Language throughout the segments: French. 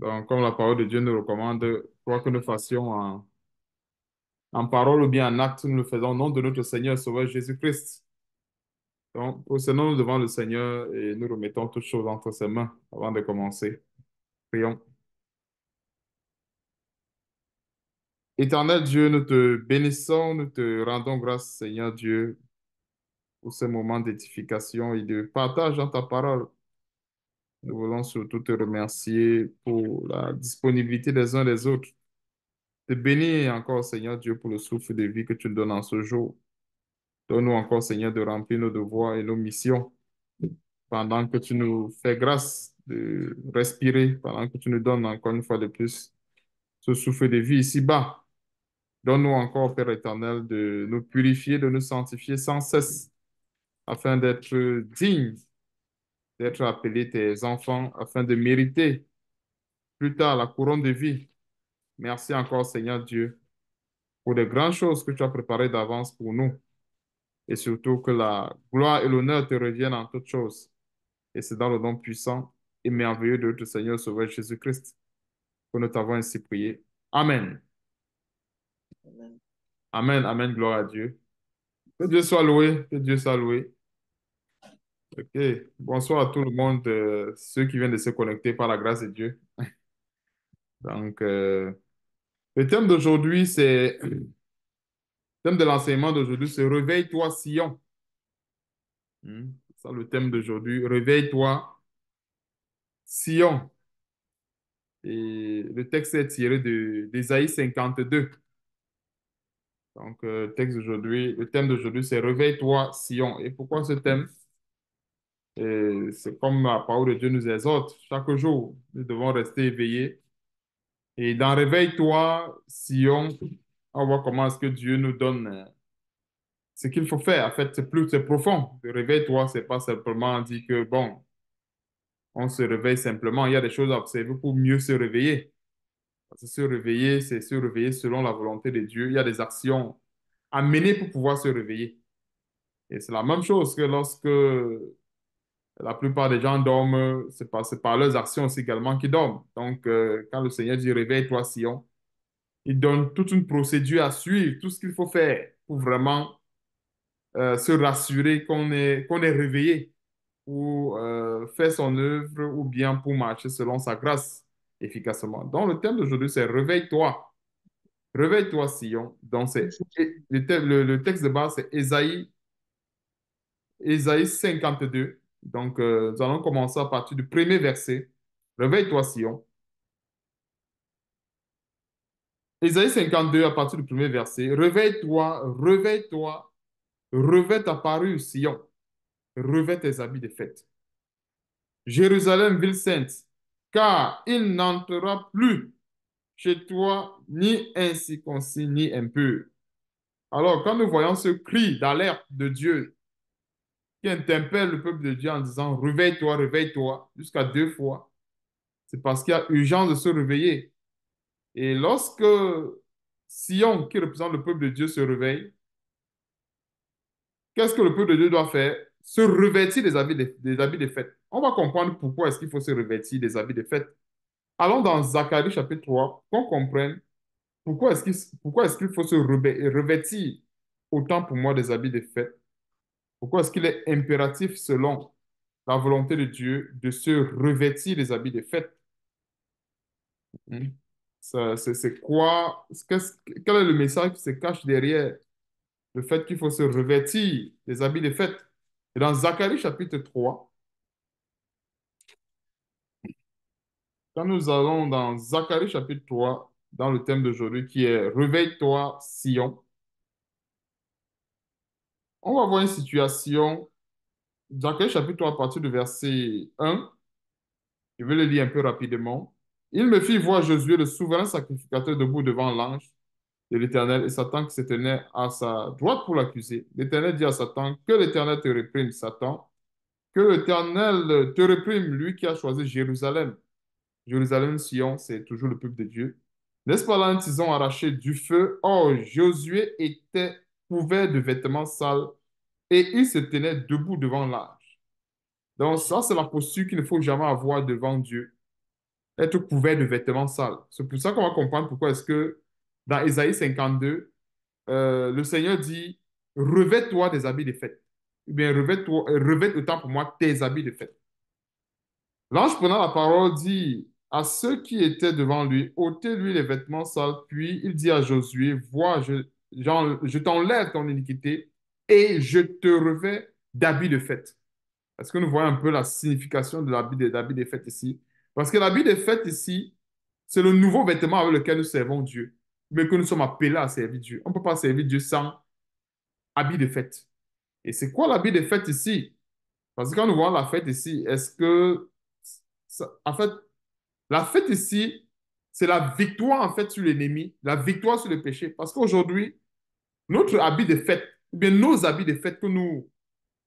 Donc, comme la parole de Dieu nous recommande, quoi que nous fassions en, parole ou bien en acte, nous le faisons au nom de notre Seigneur et Sauveur Jésus-Christ. Donc, procédons-nous devant le Seigneur et nous remettons toutes choses entre ses mains avant de commencer. Prions. Éternel Dieu, nous te bénissons, nous te rendons grâce, Seigneur Dieu, pour ce moment d'édification et de partage dans ta parole. Nous voulons surtout te remercier pour la disponibilité des uns des autres. Te bénis encore, Seigneur Dieu, pour le souffle de vie que tu nous donnes en ce jour. Donne-nous encore, Seigneur, de remplir nos devoirs et nos missions pendant que tu nous fais grâce de respirer, pendant que tu nous donnes encore une fois de plus ce souffle de vie ici-bas. Donne-nous encore, Père éternel, de nous purifier, de nous sanctifier sans cesse, afin d'être dignes d'être appelé tes enfants afin de mériter plus tard la couronne de vie. Merci encore, Seigneur Dieu, pour les grandes choses que tu as préparées d'avance pour nous. Et surtout que la gloire et l'honneur te reviennent en toutes choses. Et c'est dans le nom puissant et merveilleux de notre Seigneur Sauveur Jésus-Christ que nous t'avons ainsi prié. Amen. Amen, amen, gloire à Dieu. Que Dieu soit loué, que Dieu soit loué. Ok, bonsoir à tout le monde, euh, ceux qui viennent de se connecter par la grâce de Dieu. Donc, euh, le thème d'aujourd'hui, c'est le thème de l'enseignement d'aujourd'hui, c'est Réveille-toi, Sion. Hmm. C'est ça, le thème d'aujourd'hui, Réveille-toi, Sion. Et le texte est tiré d'Ésaïe de, 52. Donc, euh, le texte d'aujourd'hui, le thème d'aujourd'hui, c'est Réveille-toi, Sion. Et pourquoi ce thème? Et c'est comme la parole de Dieu nous exhorte chaque jour. Nous devons rester éveillés. Et dans Réveille-toi, Sion, on voit comment est-ce que Dieu nous donne euh, ce qu'il faut faire. En fait, c'est plus c'est profond. Réveille-toi, c'est pas simplement dire que, bon, on se réveille simplement. Il y a des choses à observer pour mieux se réveiller. Parce que se réveiller, c'est se réveiller selon la volonté de Dieu. Il y a des actions à mener pour pouvoir se réveiller. Et c'est la même chose que lorsque la plupart des gens dorment, c'est par, leurs actions aussi également qu'ils dorment. Donc, euh, quand le Seigneur dit réveille-toi, Sion, il donne toute une procédure à suivre, tout ce qu'il faut faire pour vraiment euh, se rassurer qu'on est, qu'on est réveillé ou euh, faire son œuvre ou bien pour marcher selon sa grâce efficacement. Donc, le thème d'aujourd'hui, c'est réveille-toi. Réveille-toi, Sion. Donc, le, texte de base, c'est Ésaïe, Ésaïe 52 donc, euh, nous allons commencer à partir du premier verset. Réveille-toi, Sion. Ésaïe 52, à partir du premier verset. Réveille-toi, réveille-toi, revêt ta parure, Sion. Revêt tes habits de fête. Jérusalem, ville sainte, car il n'entrera plus chez toi ni ainsi inconcis, ni impur. Alors, quand nous voyons ce cri d'alerte de Dieu qui interpelle le peuple de Dieu en disant Réveille-toi, réveille-toi, jusqu'à deux fois. C'est parce qu'il y a urgence de se réveiller. Et lorsque Sion, qui représente le peuple de Dieu, se réveille, qu'est-ce que le peuple de Dieu doit faire Se revêtir des habits de, des habits de fête. On va comprendre pourquoi est-ce qu'il faut se revêtir des habits de fête. Allons dans Zacharie chapitre 3, qu'on comprenne pourquoi est-ce est faut se revêtir autant pour moi des habits de fête pourquoi est-ce qu'il est impératif, selon la volonté de Dieu, de se revêtir les habits des fêtes? Hmm. C'est quoi? quel est le message qui se cache derrière le fait qu'il faut se revêtir des habits des fêtes? Et dans Zacharie chapitre 3, quand nous allons dans Zacharie chapitre 3, dans le thème d'aujourd'hui qui est Réveille-toi, Sion, on va voir une situation. dans Jacques chapitre 3, à partir du verset 1, je vais le lire un peu rapidement. Il me fit voir Josué, le souverain sacrificateur, debout devant l'ange de l'Éternel, et Satan qui se tenait à sa droite pour l'accuser. L'Éternel dit à Satan, que l'Éternel te réprime, Satan, que l'Éternel te réprime, lui qui a choisi Jérusalem. Jérusalem, Sion, c'est toujours le peuple de Dieu. N'est-ce pas là un ont arraché du feu? Or, Josué était couvert de vêtements sales, et il se tenait debout devant l'arche. Donc ça, c'est la posture qu'il ne faut jamais avoir devant Dieu, être couvert de vêtements sales. C'est pour ça qu'on va comprendre pourquoi est-ce que dans Ésaïe 52, euh, le Seigneur dit, revête-toi des habits de fête. Eh bien, revête-toi, euh, revête autant pour moi tes habits de fête. L'ange prenant la parole dit à ceux qui étaient devant lui, ôtez-lui les vêtements sales, puis il dit à Josué, vois, je, je t'enlève ton iniquité et je te revais d'habits de fête. Est-ce que nous voyons un peu la signification de l'habit de, fête Fête ici Parce que l'habit de fête ici, c'est le nouveau vêtement avec lequel nous servons Dieu, mais que nous sommes appelés à servir Dieu. On ne peut pas servir Dieu sans habit de fête. Et c'est quoi l'habit de fête ici Parce que quand nous voyons la fête ici, est-ce que... en fait, la fête ici, c'est la victoire en fait sur l'ennemi, la victoire sur le péché. Parce qu'aujourd'hui, notre habit de fête, bien nos habits de fête que nous,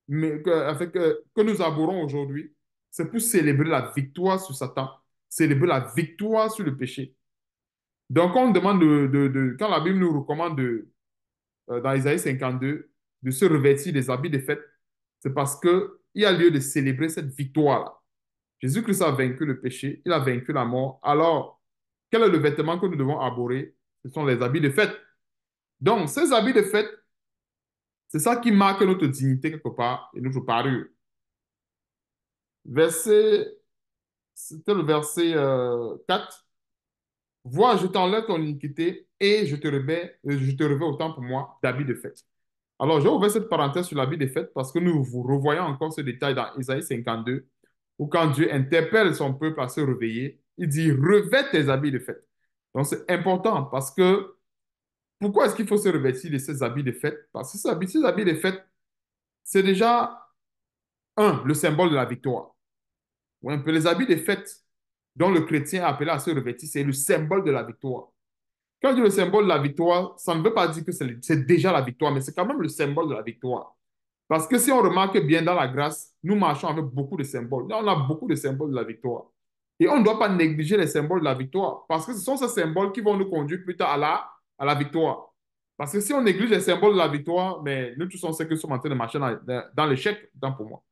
que, euh, que nous abordons aujourd'hui, c'est pour célébrer la victoire sur Satan, célébrer la victoire sur le péché. Donc, on demande de, quand la Bible nous recommande euh, dans Isaïe 52 de se revêtir des habits de fête, c'est parce qu'il y a lieu de célébrer cette victoire-là. Jésus-Christ a vaincu le péché, il a vaincu la mort. Alors, quel est le vêtement que nous devons aborer Ce sont les habits de fête. Donc, ces habits de fête, c'est ça qui marque notre dignité quelque part et notre parure. Verset, c'était le verset 4. Euh, Vois, je t'enlève ton iniquité et je te remets, euh, je te autant pour moi d'habits de fête. Alors, j'ai ouvert cette parenthèse sur l'habit de fête parce que nous vous revoyons encore ce détail dans Isaïe 52, où quand Dieu interpelle son peuple à se réveiller, il dit Revêt tes habits de fête. Donc, c'est important parce que pourquoi est-ce qu'il faut se revêtir de ces habits de fête Parce que ces habits, de fête, c'est déjà, un, le symbole de la victoire. peu les habits de fête dont le chrétien est appelé à se revêtir, c'est le symbole de la victoire. Quand je dis le symbole de la victoire, ça ne veut pas dire que c'est déjà la victoire, mais c'est quand même le symbole de la victoire. Parce que si on remarque bien dans la grâce, nous marchons avec beaucoup de symboles. Là, on a beaucoup de symboles de la victoire. Et on ne doit pas négliger les symboles de la victoire, parce que ce sont ces symboles qui vont nous conduire plus tard à la à la victoire. Parce que si on néglige les symboles de la victoire, mais nous tous on sait que nous sommes en train de marcher dans, l'échec, tant pour moi.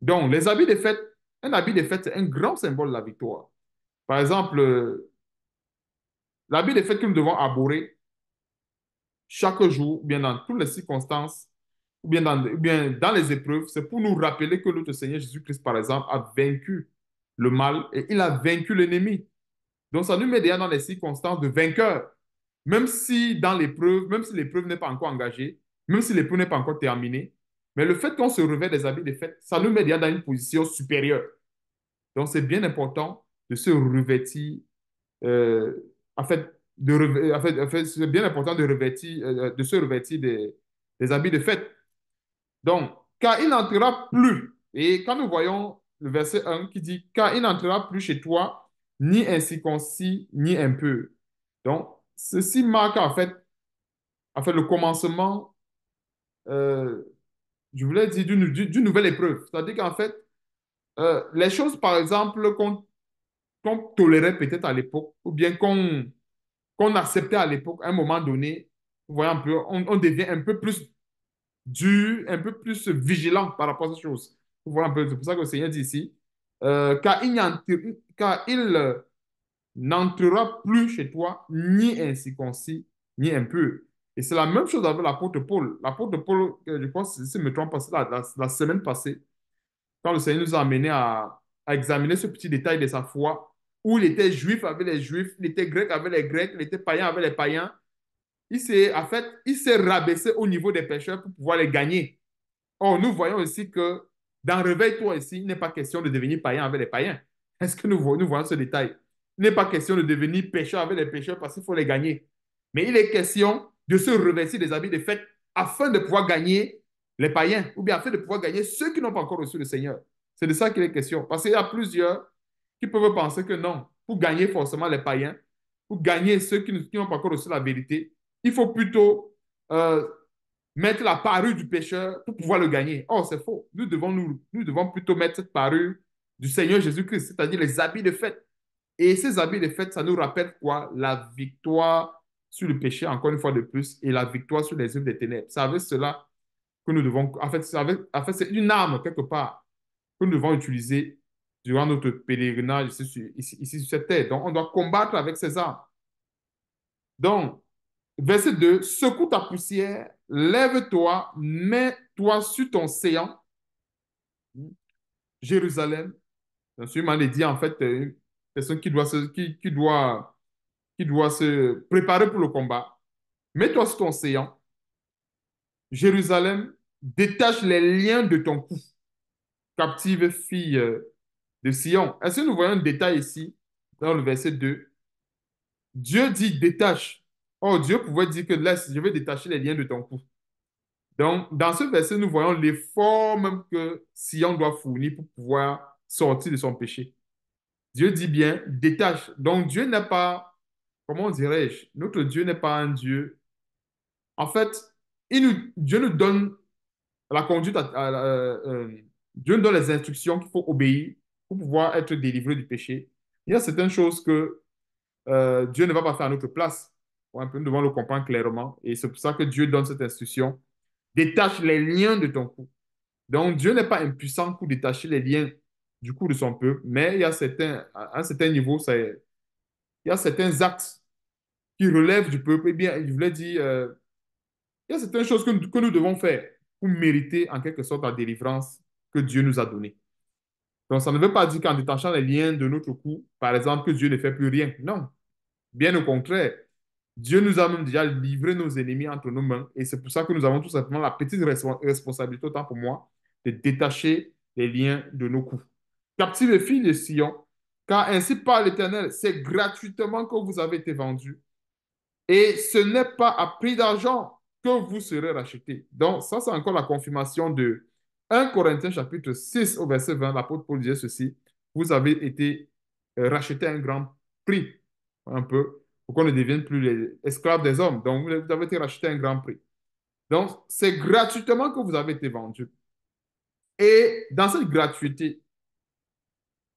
Donc, les habits de fête, un habit de fête, c'est un grand symbole de la victoire. Par exemple, euh, l'habit de fête que nous devons aborder chaque jour, bien dans toutes les circonstances, ou bien dans, bien dans les épreuves, c'est pour nous rappeler que notre Seigneur Jésus-Christ, par exemple, a vaincu le mal et il a vaincu l'ennemi. Donc, ça nous met déjà dans les circonstances de vainqueur même si dans l'épreuve, même si l'épreuve n'est pas encore engagée, même si l'épreuve n'est pas encore terminée, mais le fait qu'on se revêt des habits de fête, ça nous met déjà dans une position supérieure. Donc, c'est bien important de se revêtir, euh, en fait, de, c'est bien important de, revêtir, euh, de se revêtir des, habits de fête. Donc, car il n'entrera plus, et quand nous voyons le verset 1 qui dit, car il n'entrera plus chez toi, ni ainsi concis ni un peu. Donc, ceci marque en fait, le commencement, euh, je voulais dire, d'une, nouvelle épreuve. C'est-à-dire qu'en fait, euh, les choses, par exemple, qu'on, tolérait peut-être à l'époque, ou bien qu'on, acceptait à l'époque, à un moment donné, vous voyez un peu, on, devient un peu plus dur, un peu plus vigilant par rapport à ces choses. c'est pour ça que le Seigneur dit ici, euh, car il n'entrera plus chez toi ni ainsi concis, ni un peu. Et c'est la même chose avec l'apôtre Paul. L'apôtre Paul, je pense, si je me trompe pas, la, semaine passée, quand le Seigneur nous a amenés à, examiner ce petit détail de sa foi, où il était juif avec les juifs, il était grec avec les grecs, il était païen avec les païens, il s'est, en fait, il s'est rabaissé au niveau des pécheurs pour pouvoir les gagner. Or, nous voyons aussi que dans Réveille-toi ici, il n'est pas question de devenir païen avec les païens. Est-ce que nous voyons ce détail? Il n'est pas question de devenir pécheur avec les pécheurs parce qu'il faut les gagner. Mais il est question de se revêtir des habits de fête afin de pouvoir gagner les païens ou bien afin de pouvoir gagner ceux qui n'ont pas encore reçu le Seigneur. C'est de ça qu'il est question. Parce qu'il y a plusieurs qui peuvent penser que non, pour gagner forcément les païens, pour gagner ceux qui n'ont pas encore reçu la vérité, il faut plutôt euh, mettre la parure du pécheur pour pouvoir le gagner. Oh, c'est faux. Nous devons, nous, nous devons plutôt mettre cette parure du Seigneur Jésus-Christ, c'est-à-dire les habits de fête. Et ces habits de fête, ça nous rappelle quoi La victoire sur le péché, encore une fois de plus, et la victoire sur les œuvres des ténèbres. C'est avec cela que nous devons... En fait, c'est une arme, quelque part, que nous devons utiliser durant notre pèlerinage ici sur, ici, cette terre. Donc, on doit combattre avec ces armes. Donc, verset 2, secoue ta poussière, lève-toi, mets-toi sur ton séant. Jérusalem, je suis dit en fait, euh, personne qui doit, se, qui, doit, qui doit se préparer pour le combat. Mets-toi sur ton séant. Jérusalem, détache les liens de ton cou. Captive fille euh, de Sion. Est-ce que nous voyons un détail ici, dans le verset 2 Dieu dit détache. Oh, Dieu pouvait dire que laisse, je vais détacher les liens de ton cou. Donc, dans ce verset, nous voyons les formes que Sion doit fournir pour pouvoir sortir de son péché. Dieu dit bien, détache. Donc Dieu n'est pas, comment dirais-je, notre Dieu n'est pas un Dieu. En fait, il nous, Dieu nous donne la conduite, euh, euh, Dieu nous donne les instructions qu'il faut obéir pour pouvoir être délivré du péché. Il y a certaines choses que euh, Dieu ne va pas faire à notre place. Un peu, nous devons le comprendre clairement. Et c'est pour ça que Dieu donne cette instruction. Détache les liens de ton cou. Donc Dieu n'est pas impuissant pour détacher les liens du coup de son peuple, mais il y a certains, à un certain niveau, il y a certains actes qui relèvent du peuple. Eh bien, il voulait dire, euh, il y a certaines choses que, nous devons faire pour mériter en quelque sorte la délivrance que Dieu nous a donnée. Donc, ça ne veut pas dire qu'en détachant les liens de notre coup, par exemple, que Dieu ne fait plus rien. Non. Bien au contraire, Dieu nous a même déjà livré nos ennemis entre nos mains. Et c'est pour ça que nous avons tout simplement la petite responsabilité, autant pour moi, de détacher les liens de nos coups. Captivez-fille de Sion, car ainsi par l'Éternel, c'est gratuitement que vous avez été vendus. Et ce n'est pas à prix d'argent que vous serez rachetés. Donc, ça, c'est encore la confirmation de 1 Corinthiens chapitre 6 au verset 20. L'apôtre Paul disait ceci, vous avez été euh, racheté à un grand prix, un peu, pour qu'on ne devienne plus les esclaves des hommes. Donc, vous avez été racheté à un grand prix. Donc, c'est gratuitement que vous avez été vendus. Et dans cette gratuité,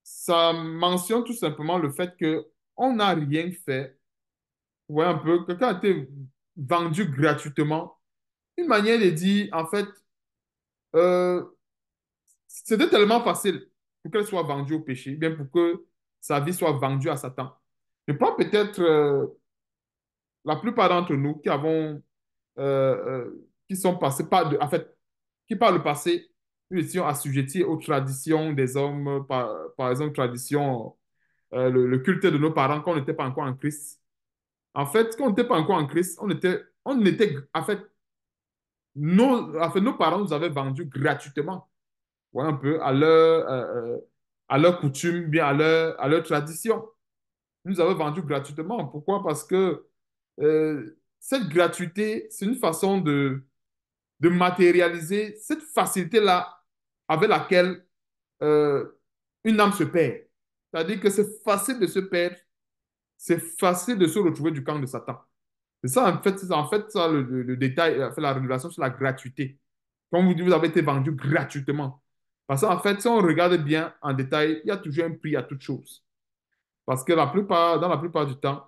ça mentionne tout simplement le fait qu'on n'a rien fait. voyez un peu, quelqu'un a été vendu gratuitement. Une manière de dire, en fait, euh, c'était tellement facile pour qu'elle soit vendue au péché, bien pour que sa vie soit vendue à Satan. Je pas peut-être euh, la plupart d'entre nous qui avons, euh, qui sont passés par, de, en fait, qui par le passé nous étions assujettis aux traditions des hommes, par, exemple, tradition, euh, le, culte de nos parents quand on n'était pas encore en Christ. En fait, quand on n'était pas encore en Christ, on était, on était en fait, nos, en fait, nos parents nous avaient vendus gratuitement, ouais, un peu, à leur, euh, euh, à leur coutume, bien à leur, à leur tradition. nous avons vendu gratuitement. Pourquoi? Parce que cette gratuité, c'est une façon de, de matérialiser cette facilité-là avec laquelle euh, une âme se perd. C'est-à-dire que c'est facile de se perdre, c'est facile de se retrouver du camp de Satan. C'est ça, en fait, c'est en fait ça le, détail, la régulation sur la gratuité. Comme vous dites, vous avez été vendu gratuitement. Parce qu'en fait, si on regarde bien en détail, il y a toujours un prix à toute chose. Parce que la plupart, dans la plupart du temps,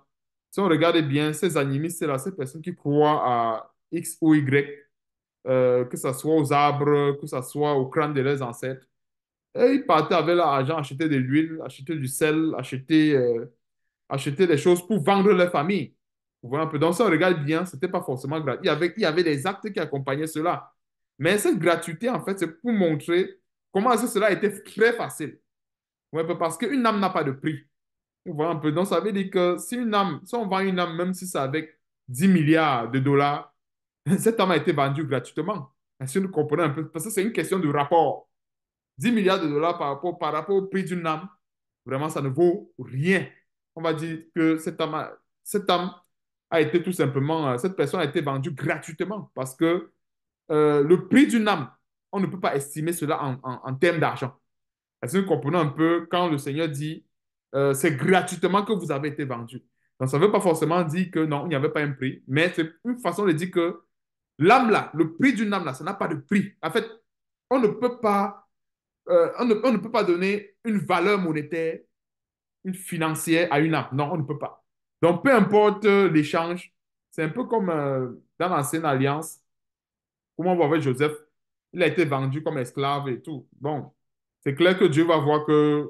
si on regarde bien, ces animistes ces personnes qui croient à X ou Y, euh, que ce soit aux arbres, que ce soit au crâne de leurs ancêtres. Et ils partaient avec l'argent acheter de l'huile, acheter du sel, acheter, euh, des choses pour vendre leur famille. Vous voyez un peu. Donc, ça, on regarde bien, ce n'était pas forcément gratuit. Il y, avait, il y avait des actes qui accompagnaient cela. Mais cette gratuité, en fait, c'est pour montrer comment cela était très facile. Vous un peu, parce qu'une âme n'a pas de prix. Vous voyez un peu. Donc, ça veut dire que si une âme, si on vend une âme, même si c'est avec 10 milliards de dollars, Cet homme a été vendu gratuitement. est nous comprenons un peu Parce que c'est une question de rapport. 10 milliards de dollars par rapport, au prix d'une âme, vraiment, ça ne vaut rien. On va dire que cette âme, a, été tout simplement, euh, cette personne a été vendue gratuitement parce que euh, le prix d'une âme, on ne peut pas estimer cela en, termes d'argent. Est-ce que nous comprenons un peu quand le Seigneur dit euh, c'est gratuitement que vous avez été vendu? Donc, ça ne veut pas forcément dire que non, il n'y avait pas un prix, mais c'est une façon de dire que L'âme là, le prix d'une âme là, ça n'a pas de prix. En fait, on ne peut pas, euh, on, ne, peut pas donner une valeur monétaire, une financière à une âme. Non, on ne peut pas. Donc, peu importe euh, l'échange, c'est un peu comme euh, dans l'ancienne alliance, comment on voit avec Joseph, il a été vendu comme esclave et tout. Bon, c'est clair que Dieu va voir que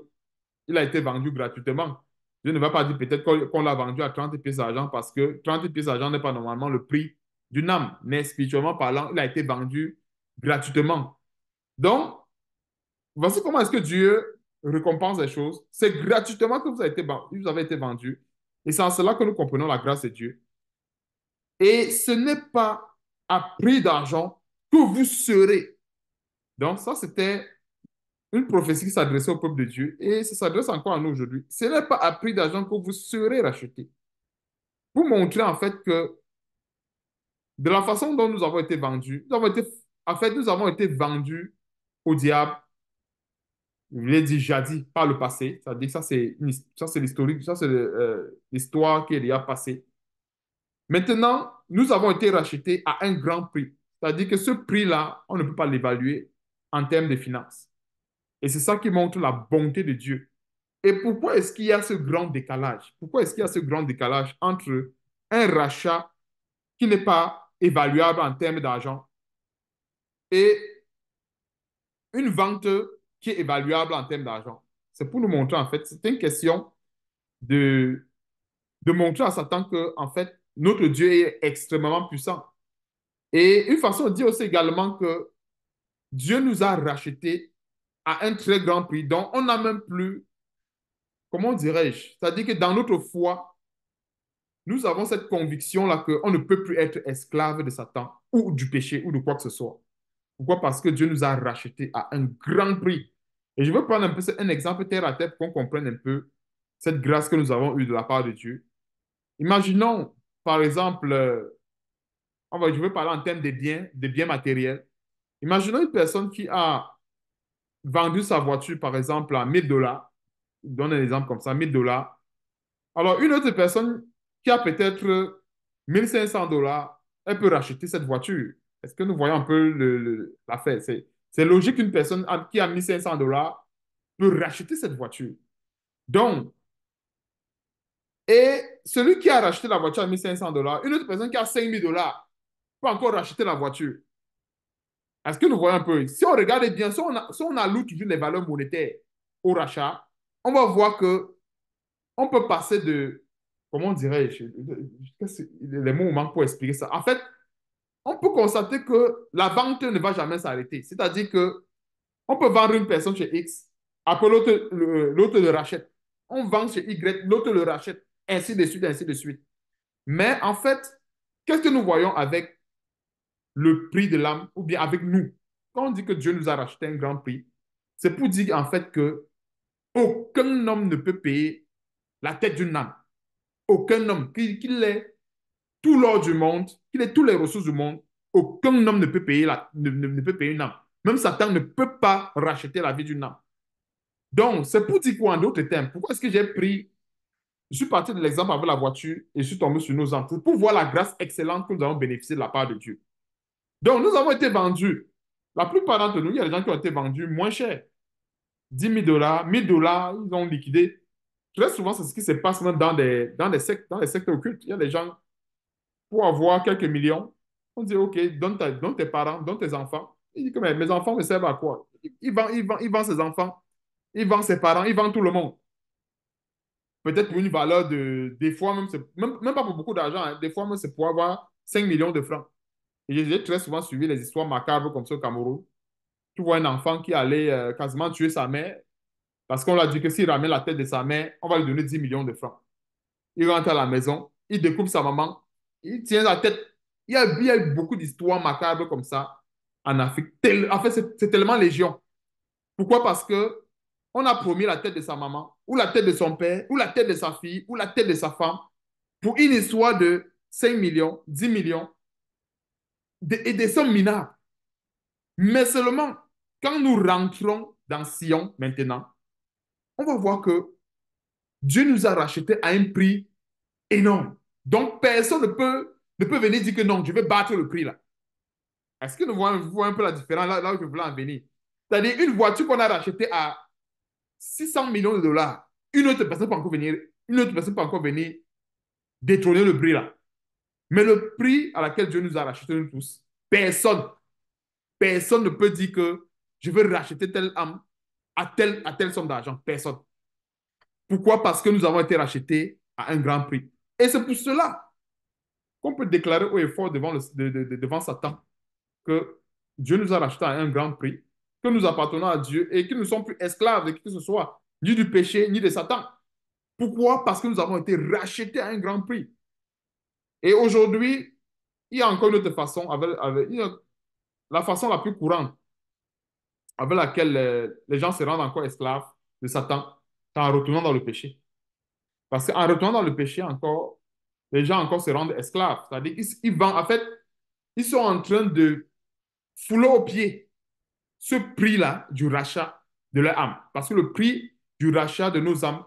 il a été vendu gratuitement. Dieu ne va pas dire peut-être qu'on l'a vendu à 30 pièces d'argent parce que 30 pièces d'argent n'est pas normalement le prix d'une âme, mais spirituellement parlant, il a été vendu gratuitement. Donc, voici comment est-ce que Dieu récompense les choses. C'est gratuitement que vous avez été, vous avez été vendu. Et c'est en cela que nous comprenons la grâce de Dieu. Et ce n'est pas à prix d'argent que vous serez. Donc, ça, c'était une prophétie qui s'adressait au peuple de Dieu et ça s'adresse encore à nous aujourd'hui. Ce n'est pas à prix d'argent que vous serez racheté. Pour montrer en fait que de la façon dont nous avons été vendus, en fait, nous avons été vendus au diable, je l'ai dit jadis, par le passé. Ça, ça c'est l'historique, ça, c'est euh, l'histoire qui est déjà passée. Maintenant, nous avons été rachetés à un grand prix. C'est-à-dire que ce prix-là, on ne peut pas l'évaluer en termes de finances. Et c'est ça qui montre la bonté de Dieu. Et pourquoi est-ce qu'il y a ce grand décalage Pourquoi est-ce qu'il y a ce grand décalage entre un rachat qui n'est pas évaluable en termes d'argent et une vente qui est évaluable en termes d'argent. C'est pour nous montrer, en fait, c'est une question de, de montrer à Satan que, en fait, notre Dieu est extrêmement puissant. Et une façon de dire aussi également que Dieu nous a rachetés à un très grand prix, dont on n'a même plus, comment dirais-je, c'est-à-dire que dans notre foi, nous avons cette conviction-là qu'on ne peut plus être esclave de Satan ou du péché ou de quoi que ce soit. Pourquoi Parce que Dieu nous a rachetés à un grand prix. Et je veux prendre un, peu, un exemple terre à terre pour qu'on comprenne un peu cette grâce que nous avons eue de la part de Dieu. Imaginons, par exemple, euh, on va, je veux parler en termes de biens, des biens matériels. Imaginons une personne qui a vendu sa voiture, par exemple, à 1000 dollars. Je donne un exemple comme ça, 1000 dollars. Alors, une autre personne qui a peut-être 1500 dollars, elle peut racheter cette voiture. Est-ce que nous voyons un peu l'affaire C'est logique qu'une personne qui a 1500 dollars peut racheter cette voiture. Donc, et celui qui a racheté la voiture à 1500 dollars, une autre personne qui a 5000 dollars peut encore racheter la voiture. Est-ce que nous voyons un peu Si on regarde bien, si on, a, les valeurs monétaires au rachat, on va voir que on peut passer de comment dirais-je, les mots manquent pour expliquer ça. En fait, on peut constater que la vente ne va jamais s'arrêter. C'est-à-dire que on peut vendre une personne chez X, après l'autre le, le, rachète. On vend chez Y, l'autre le rachète, ainsi de suite, ainsi de suite. Mais en fait, qu'est-ce que nous voyons avec le prix de l'âme ou bien avec nous Quand on dit que Dieu nous a racheté un grand prix, c'est pour dire en fait que aucun homme ne peut payer la tête d'une âme aucun homme, qu'il ait tout l'or du monde, qu'il ait toutes les ressources du monde, aucun homme ne peut payer, la, ne, peut payer une âme. Même Satan ne peut pas racheter la vie d'une âme. Donc, c'est pour dire quoi en d'autres termes Pourquoi est-ce que j'ai pris Je suis parti de l'exemple avec la voiture et je suis tombé sur nos enfants pour voir la grâce excellente que nous avons bénéficié de la part de Dieu. Donc, nous avons été vendus. La plupart d'entre nous, il y a des gens qui ont été vendus moins cher. 10 000 dollars, 1000 dollars, ils ont liquidé. Très souvent, c'est ce qui se passe dans des, dans des les secteurs occultes. Il y a des gens, pour avoir quelques millions, on dit, OK, donne, ta, tes parents, donne tes enfants. Il dit, mais mes enfants me servent à quoi Ils vendent il, vend, ses enfants, ils vendent ses parents, ils vendent tout le monde. Peut-être pour une valeur de, des fois même, même, pas pour beaucoup d'argent, hein. des fois même c'est pour avoir 5 millions de francs. Et j'ai très souvent suivi les histoires macabres comme ça au Cameroun. Tu vois un enfant qui allait euh, quasiment tuer sa mère, parce qu'on l'a a dit que s'il ramène la tête de sa mère, on va lui donner 10 millions de francs. Il rentre à la maison, il découpe sa maman, il tient la tête. Il y a, il beaucoup d'histoires macabres comme ça en Afrique. en fait, c'est tellement légion. Pourquoi Parce que on a promis la tête de sa maman, ou la tête de son père, ou la tête de sa fille, ou la tête de sa femme, pour une histoire de 5 millions, 10 millions, et des sommes minables. Mais seulement, quand nous rentrons dans Sion maintenant, on va voir que Dieu nous a rachetés à un prix énorme. Donc, personne ne peut, ne peut venir dire que non, je vais battre le prix là. Est-ce que nous voyons, un peu la différence là, où je voulais en venir? C'est-à-dire une voiture qu'on a rachetée à 600 millions de dollars, une autre personne peut encore venir, une autre personne peut encore venir détrôner le prix là. Mais le prix à laquelle Dieu nous a racheté nous tous, personne, personne ne peut dire que je veux racheter telle âme à telle, à telle somme d'argent. Personne. Pourquoi Parce que nous avons été rachetés à un grand prix. Et c'est pour cela qu'on peut déclarer haut et fort devant, devant Satan que Dieu nous a rachetés à un grand prix, que nous appartenons à Dieu et que nous ne sommes plus esclaves de qui que ce soit, ni du péché, ni de Satan. Pourquoi Parce que nous avons été rachetés à un grand prix. Et aujourd'hui, il y a encore une autre façon, avec, la façon la plus courante avec laquelle euh, les gens se rendent encore esclaves de Satan, en retournant dans le péché. Parce qu'en retournant dans le péché encore, les gens encore se rendent esclaves. C'est-à-dire qu'ils ils vendent, en fait, ils sont en train de fouler au pied ce prix-là du rachat de leur âme. Parce que le prix du rachat de nos âmes,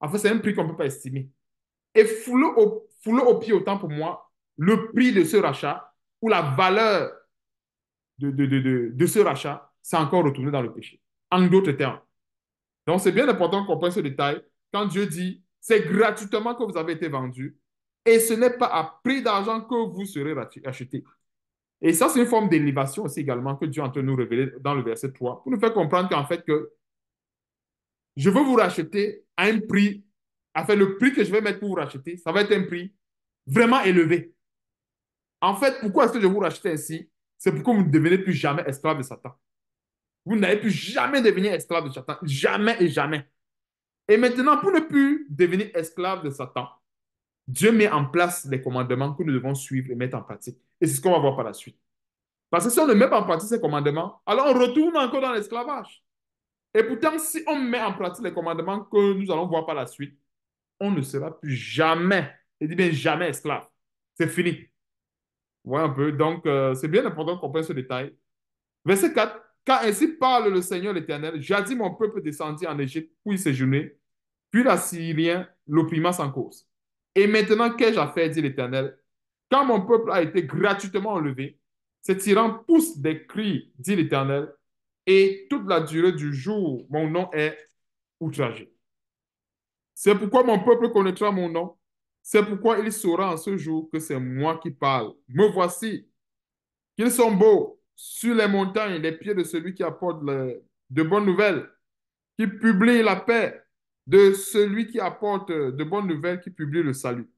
en fait, c'est un prix qu'on ne peut pas estimer. Et fouler au, pied, autant pour moi, le prix de ce rachat ou la valeur de, de ce rachat, c'est encore retourné dans le péché. En d'autres termes. Donc, c'est bien important qu'on prenne ce détail. Quand Dieu dit, c'est gratuitement que vous avez été vendu et ce n'est pas à prix d'argent que vous serez acheté. Et ça, c'est une forme d'élévation aussi également que Dieu est en train nous révéler dans le verset 3 pour nous faire comprendre qu'en fait, que je veux vous racheter à un prix, enfin, le prix que je vais mettre pour vous racheter, ça va être un prix vraiment élevé. En fait, pourquoi est-ce que je vous rachète ainsi C'est pour que vous ne devenez plus jamais esclave de Satan. Vous n'allez plus jamais devenir esclave de Satan. Jamais et jamais. Et maintenant, pour ne plus devenir esclave de Satan, Dieu met en place les commandements que nous devons suivre et mettre en pratique. Et c'est ce qu'on va voir par la suite. Parce que si on ne met pas en pratique ces commandements, alors on retourne encore dans l'esclavage. Et pourtant, si on met en pratique les commandements que nous allons voir par la suite, on ne sera plus jamais, et dit bien jamais esclave. C'est fini. voyez un peu. Donc, euh, c'est bien important qu'on prenne ce détail. Verset 4. Car ainsi parle le Seigneur l'Éternel, jadis mon peuple descendit en Égypte pour y séjourner, puis l'Assyrien l'opprima sans cause. Et maintenant, qu'ai-je à faire, dit l'Éternel Quand mon peuple a été gratuitement enlevé, ces tyrans pousse des cris, dit l'Éternel, et toute la durée du jour, mon nom est outragé. C'est pourquoi mon peuple connaîtra mon nom. C'est pourquoi il saura en ce jour que c'est moi qui parle. Me voici. Qu'ils sont beaux, sur les montagnes les pieds de celui qui apporte de bonnes nouvelles, qui publie la paix, de celui qui apporte de bonnes nouvelles, qui publie le salut,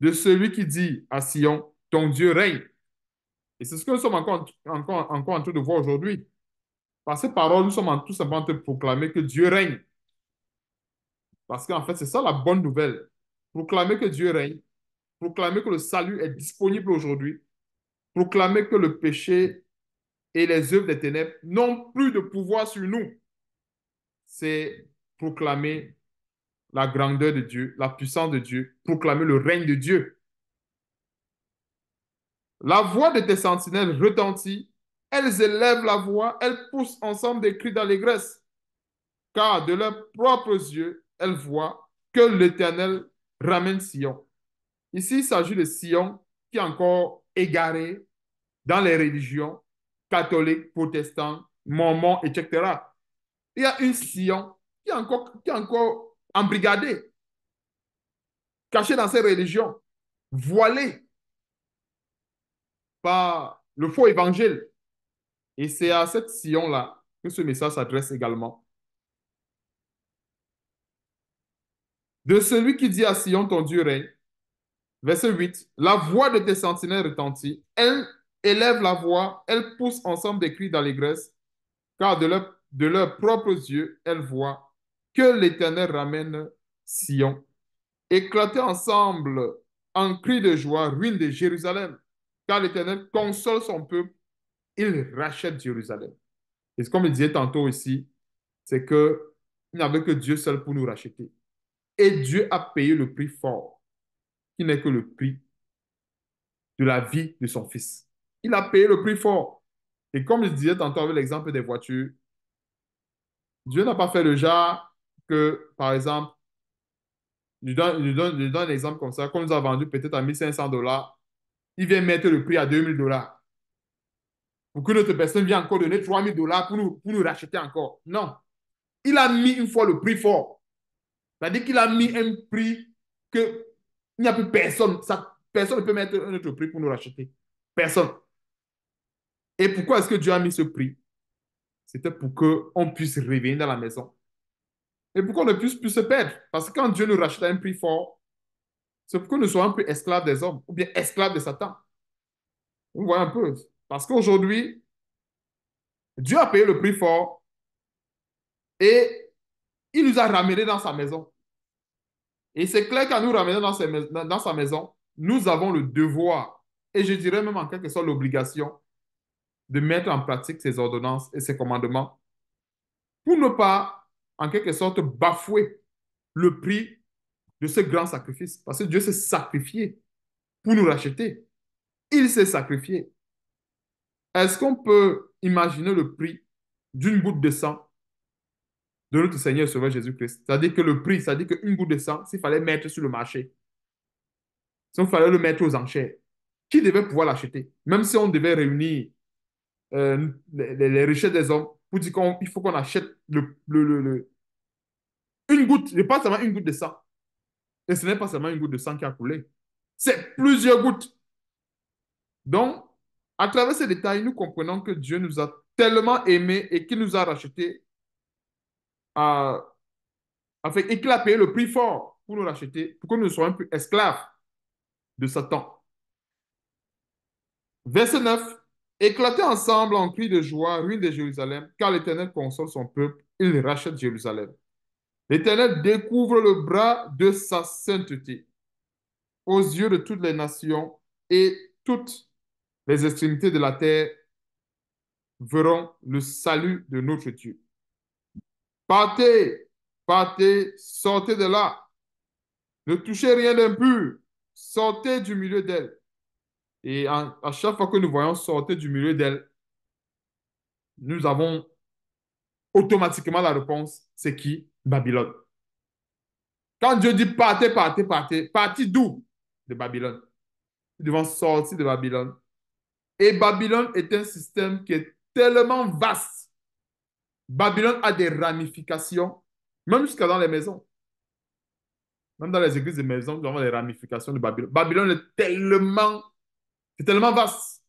de celui qui dit à Sion, ton Dieu règne. Et c'est ce que nous sommes encore, encore, encore en train de voir aujourd'hui. Par ces paroles, nous sommes en, en train de proclamer que Dieu règne. Parce qu'en fait, c'est ça la bonne nouvelle. Proclamer que Dieu règne, proclamer que le salut est disponible aujourd'hui, proclamer que le péché et les œuvres des ténèbres n'ont plus de pouvoir sur nous. C'est proclamer la grandeur de Dieu, la puissance de Dieu, proclamer le règne de Dieu. La voix de tes sentinelles retentit, elles élèvent la voix, elles poussent ensemble des cris d'allégresse, car de leurs propres yeux, elles voient que l'Éternel ramène Sion. Ici, il s'agit de Sion qui est encore égaré dans les religions, catholiques, protestants, mormons, etc. Il y a une Sion qui est encore, qui est embrigadée, cachée dans ses religions, voilée par le faux évangile. Et c'est à cette Sion-là que ce message s'adresse également. De celui qui dit à Sion, ton Dieu règne, verset 8, la voix de tes sentinelles retentit, elle Élève la voix, elles poussent ensemble des cris d'allégresse, car de, leurs propres yeux, elles voient que l'Éternel ramène Sion. Éclatez ensemble en cri de joie, ruine de Jérusalem, car l'Éternel console son peuple, il rachète Jérusalem. Et ce qu'on me disait tantôt ici, c'est qu'il n'y avait que Dieu seul pour nous racheter. Et Dieu a payé le prix fort, qui n'est que le prix de la vie de son Fils. Il a payé le prix fort. Et comme je disais tantôt avec l'exemple des voitures, Dieu n'a pas fait le genre que, par exemple, je donne, un exemple comme ça, qu'on nous a vendu peut-être à 1500 dollars, il vient mettre le prix à 2000 dollars. Pour que notre personne vienne encore donner 3000 dollars pour nous, racheter encore. Non. Il a mis une fois le prix fort. C'est-à-dire qu'il a mis un prix que il n'y a plus personne. personne ne peut mettre un autre prix pour nous racheter. Personne. Et pourquoi est-ce que Dieu a mis ce prix C'était pour qu'on puisse revenir dans la maison. Et pour qu'on ne puisse plus se perdre. Parce que quand Dieu nous rachète un prix fort, c'est pour que nous soyons plus esclaves des hommes ou bien esclaves de Satan. Vous voyez un peu. Parce qu'aujourd'hui, Dieu a payé le prix fort et il nous a ramenés dans sa maison. Et c'est clair qu'en nous ramenant dans sa maison, nous avons le devoir, et je dirais même en quelque sorte l'obligation, de mettre en pratique ses ordonnances et ses commandements pour ne pas, en quelque sorte, bafouer le prix de ce grand sacrifice. Parce que Dieu s'est sacrifié pour nous racheter. Il s'est sacrifié. Est-ce qu'on peut imaginer le prix d'une goutte de sang de notre Seigneur et Sauveur Jésus-Christ C'est-à-dire que le prix, c'est-à-dire qu'une goutte de sang, s'il fallait mettre sur le marché, s'il fallait le mettre aux enchères, qui devait pouvoir l'acheter Même si on devait réunir euh, les, richesses des hommes pour dire qu'il faut qu'on achète le, une goutte, et pas seulement une goutte de sang. Et ce n'est pas seulement une goutte de sang qui a coulé, c'est plusieurs gouttes. Donc, à travers ces détails, nous comprenons que Dieu nous a tellement aimés et qu'il nous a rachetés à, avec, et le prix fort pour nous racheter, pour que nous ne soyons plus esclaves de Satan. Verset 9. Éclatez ensemble en cri de joie, ruine de Jérusalem, car l'Éternel console son peuple, il rachète Jérusalem. L'Éternel découvre le bras de sa sainteté aux yeux de toutes les nations et toutes les extrémités de la terre verront le salut de notre Dieu. Partez, partez, sortez de là. Ne touchez rien d'impur, sortez du milieu d'elle. Et à chaque fois que nous voyons sortir du milieu d'elle, nous avons automatiquement la réponse, c'est qui Babylone. Quand Dieu dit partez, partez, partez, partez d'où De Babylone. Nous devons sortir de Babylone. Et Babylone est un système qui est tellement vaste. Babylone a des ramifications, même jusqu'à dans les maisons. Même dans les églises des maisons, nous avons des ramifications de Babylone. Babylone est tellement tellement vaste.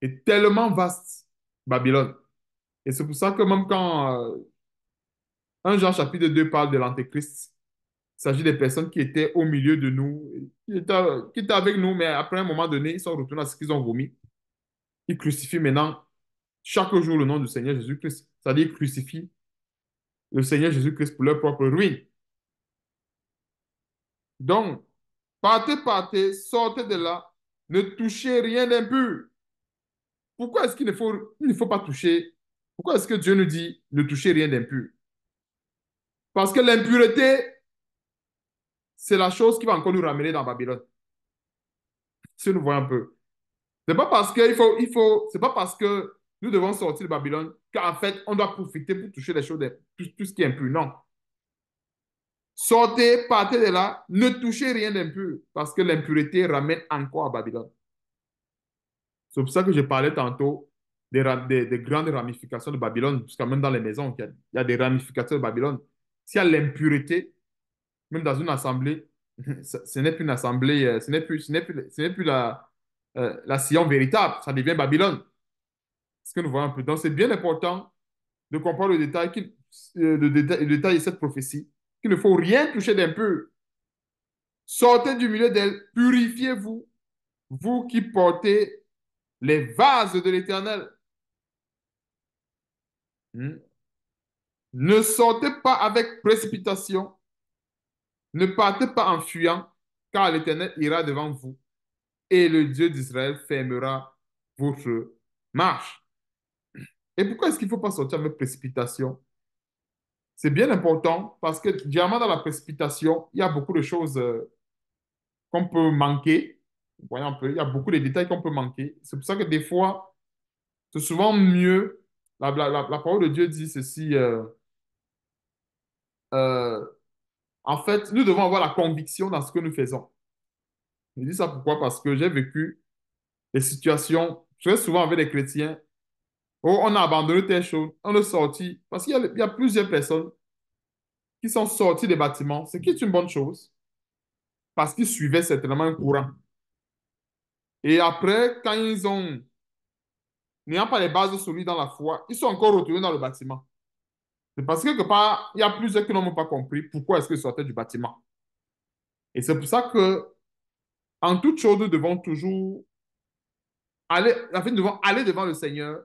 Et tellement vaste, Babylone. Et c'est pour ça que même quand euh, un Jean chapitre 2 parle de l'Antéchrist, il s'agit des personnes qui étaient au milieu de nous, qui étaient, avec nous, mais après un moment donné, ils sont retournés à ce qu'ils ont vomi. Ils crucifient maintenant chaque jour le nom du Seigneur Jésus-Christ. C'est-à-dire crucifient le Seigneur Jésus-Christ pour leur propre ruine. Donc, partez, partez, sortez de là ne touchez rien d'impur. Pourquoi est-ce qu'il ne faut, il faut pas toucher Pourquoi est-ce que Dieu nous dit ne touchez rien d'impur Parce que l'impureté, c'est la chose qui va encore nous ramener dans Babylone. Si nous voyons un peu. Ce n'est pas parce que faut, il faut, c'est pas parce que nous devons sortir de Babylone qu'en fait, on doit profiter pour toucher les choses, tout ce qui est impur. Non. Sortez, partez de là, ne touchez rien d'impur, parce que l'impureté ramène encore à Babylone. C'est pour ça que je parlais tantôt des, grandes ramifications de Babylone, jusqu'à même dans les maisons, il y, a, des ramifications de Babylone. S'il y a l'impureté, même dans une assemblée, ce n'est plus une assemblée, euh, ce n'est plus, plus, la, euh, véritable, ça devient Babylone. Ce que nous voyons un peu. Donc, c'est bien important de comprendre le euh, le, détail, le détail de cette prophétie qu'il ne faut rien toucher d'un peu. Sortez du milieu d'elle, purifiez-vous, vous qui portez les vases de l'Éternel. Hmm. Ne sortez pas avec précipitation, ne partez pas en fuyant, car l'Éternel ira devant vous et le Dieu d'Israël fermera votre marche. Et pourquoi est-ce qu'il ne faut pas sortir avec précipitation c'est bien important parce que généralement dans la précipitation, il y a beaucoup de choses euh, qu'on peut manquer. Vous voyez un peu, il y a beaucoup de détails qu'on peut manquer. C'est pour ça que des fois, c'est souvent mieux. La, parole de Dieu dit ceci. Euh, euh, en fait, nous devons avoir la conviction dans ce que nous faisons. Je dis ça pourquoi Parce que j'ai vécu des situations très souvent avec des chrétiens Oh, on a abandonné telle chose, on est sorti. Parce qu'il y, a plusieurs personnes qui sont sorties des bâtiments, ce qui est une bonne chose, parce qu'ils suivaient certainement un courant. Et après, quand ils ont, n'ayant pas les bases solides dans la foi, ils sont encore retournés dans le bâtiment. C'est parce que quelque part, il y a plusieurs qui n'ont pas compris pourquoi est-ce qu'ils sortaient du bâtiment. Et c'est pour ça que, en toute chose, nous devons toujours aller, la aller devant le Seigneur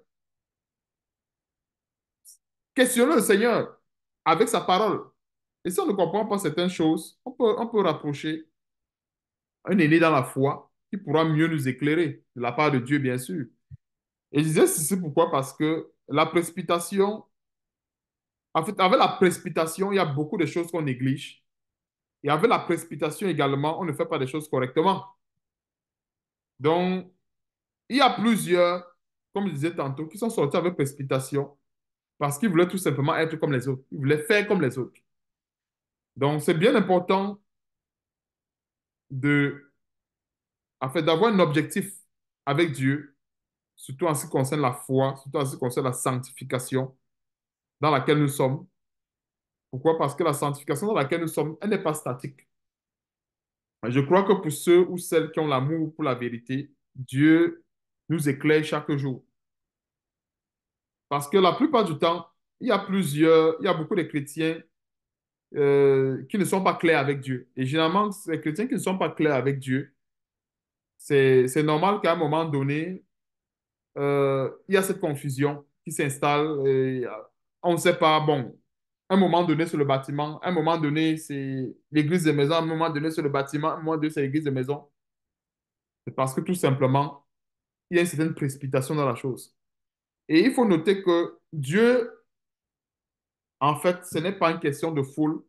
Questionnons le Seigneur avec sa parole. Et si on ne comprend pas certaines choses, on peut, rapprocher un aîné dans la foi qui pourra mieux nous éclairer, de la part de Dieu, bien sûr. Et je disais c'est pourquoi Parce que la précipitation, en fait, avec la précipitation, il y a beaucoup de choses qu'on néglige. Et avec la précipitation également, on ne fait pas les choses correctement. Donc, il y a plusieurs, comme je disais tantôt, qui sont sortis avec précipitation parce qu'il voulait tout simplement être comme les autres. Il voulait faire comme les autres. Donc, c'est bien important de, en d'avoir un objectif avec Dieu, surtout en ce qui concerne la foi, surtout en ce qui concerne la sanctification dans laquelle nous sommes. Pourquoi? Parce que la sanctification dans laquelle nous sommes, elle n'est pas statique. Je crois que pour ceux ou celles qui ont l'amour pour la vérité, Dieu nous éclaire chaque jour. Parce que la plupart du temps, il y a plusieurs, il y a beaucoup de chrétiens euh, qui ne sont pas clairs avec Dieu. Et généralement, les chrétiens qui ne sont pas clairs avec Dieu, c'est normal qu'à un moment donné, euh, il y a cette confusion qui s'installe. Euh, on ne sait pas, bon, un moment donné, c'est le bâtiment, un moment donné, c'est l'église de maison, un moment donné, c'est le bâtiment, un moment donné, c'est l'église de maison. C'est parce que tout simplement, il y a une certaine précipitation dans la chose. Et il faut noter que Dieu, en fait, ce n'est pas une question de foule.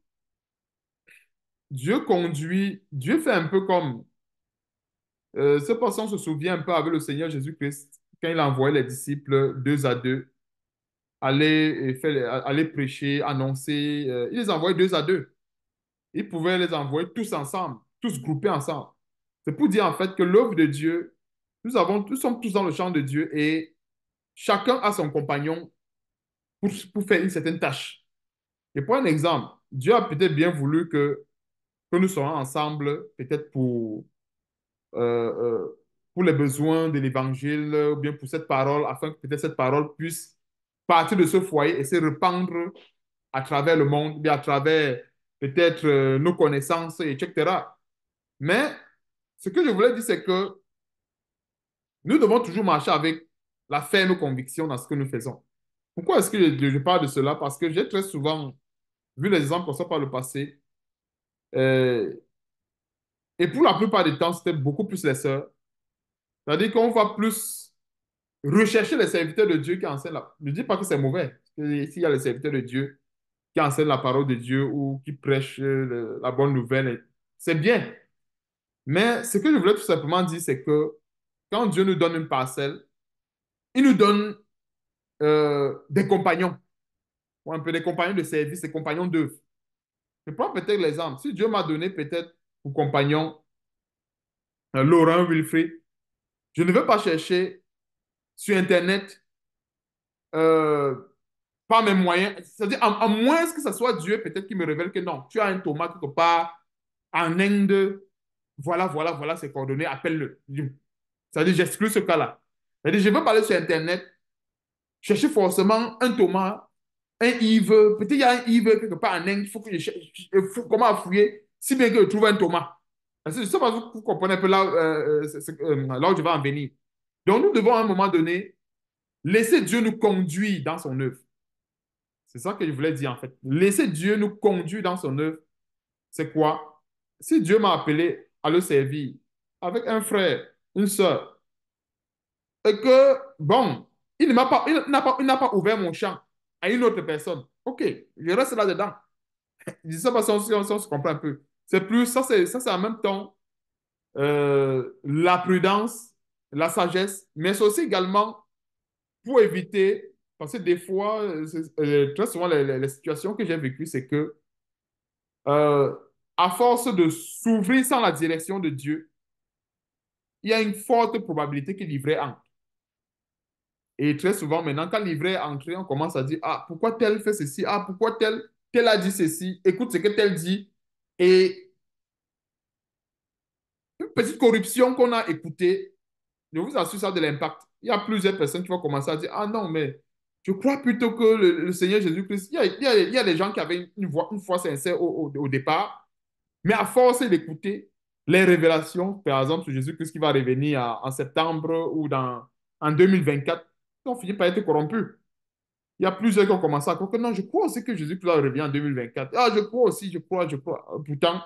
Dieu conduit, Dieu fait un peu comme... Euh, ce passant se souvient un peu avec le Seigneur Jésus-Christ quand il envoyait les disciples deux à deux aller, aller prêcher, annoncer. Euh, il les envoyait deux à deux. Il pouvait les envoyer tous ensemble, tous groupés ensemble. C'est pour dire en fait que l'œuvre de Dieu, nous, avons, nous sommes tous dans le champ de Dieu et Chacun a son compagnon pour, faire une certaine tâche. Et pour un exemple. Dieu a peut-être bien voulu que, que nous soyons ensemble, peut-être pour, euh, euh, pour les besoins de l'évangile, ou bien pour cette parole, afin que peut-être cette parole puisse partir de ce foyer et se répandre à travers le monde, bien à travers peut-être euh, nos connaissances, etc. Mais ce que je voulais dire, c'est que nous devons toujours marcher avec la ferme conviction dans ce que nous faisons. Pourquoi est-ce que je, parle de cela Parce que j'ai très souvent vu les exemples comme ça par le passé. Euh, et pour la plupart du temps, c'était beaucoup plus les sœurs. C'est-à-dire qu'on va plus rechercher les serviteurs de Dieu qui enseignent la... Je ne dis pas que c'est mauvais. S'il y a les serviteurs de Dieu qui enseignent la parole de Dieu ou qui prêchent euh, la bonne nouvelle, c'est bien. Mais ce que je voulais tout simplement dire, c'est que quand Dieu nous donne une parcelle, il nous donne euh, des compagnons, un peu des compagnons de service, des compagnons d'œuvre. Je prends peut-être l'exemple. Si Dieu m'a donné peut-être pour compagnon euh, Laurent Wilfrid, je ne vais pas chercher sur Internet euh, par mes moyens. C'est-à-dire, à, moins que ce soit Dieu peut-être qui me révèle que non, tu as un Thomas quelque part en Inde. Voilà, voilà, voilà ses coordonnées, appelle-le. C'est-à-dire, j'exclus ce cas-là je veux parler sur Internet, chercher forcément un Thomas, un Yves, peut-être qu'il y a un Yves quelque part en Inde, il faut que je cherche, comment fouiller, si bien que je trouve un Thomas. je ne sais pas si vous comprenez un peu là, euh, euh, euh, là où je vais en venir. Donc nous devons à un moment donné laisser Dieu nous conduire dans son œuvre. C'est ça que je voulais dire en fait. Laisser Dieu nous conduire dans son œuvre, c'est quoi? Si Dieu m'a appelé à le servir avec un frère, une soeur, que, bon, il n'a pas, pas, pas ouvert mon champ à une autre personne. OK, je reste là-dedans. Je ça ça se comprend un peu. C'est plus, ça c'est, en même temps euh, la prudence, la sagesse, mais c'est aussi également pour éviter, parce que des fois, euh, très souvent, les, situations que j'ai vécues, c'est que euh, à force de s'ouvrir sans la direction de Dieu, il y a une forte probabilité qu'il livrait un. Et très souvent, maintenant, quand l'ivraie est entrée, on commence à dire Ah, pourquoi tel fait ceci Ah, pourquoi tel, a dit ceci Écoute ce que tel dit. Et une petite corruption qu'on a écoutée, je vous assure, ça de l'impact. Il y a plusieurs personnes qui vont commencer à dire Ah non, mais je crois plutôt que le, Seigneur Jésus-Christ. Il, y a des gens qui avaient une, voix, une foi sincère au, départ, mais à force d'écouter les révélations, par exemple, sur Jésus-Christ qui va revenir en septembre ou dans, en 2024 qui finit fini par être corrompus. Il y a plusieurs qui ont commencé à croire que non, je crois aussi que Jésus-Christ revient en 2024. Ah, je crois aussi, je crois, je crois. Euh, pourtant,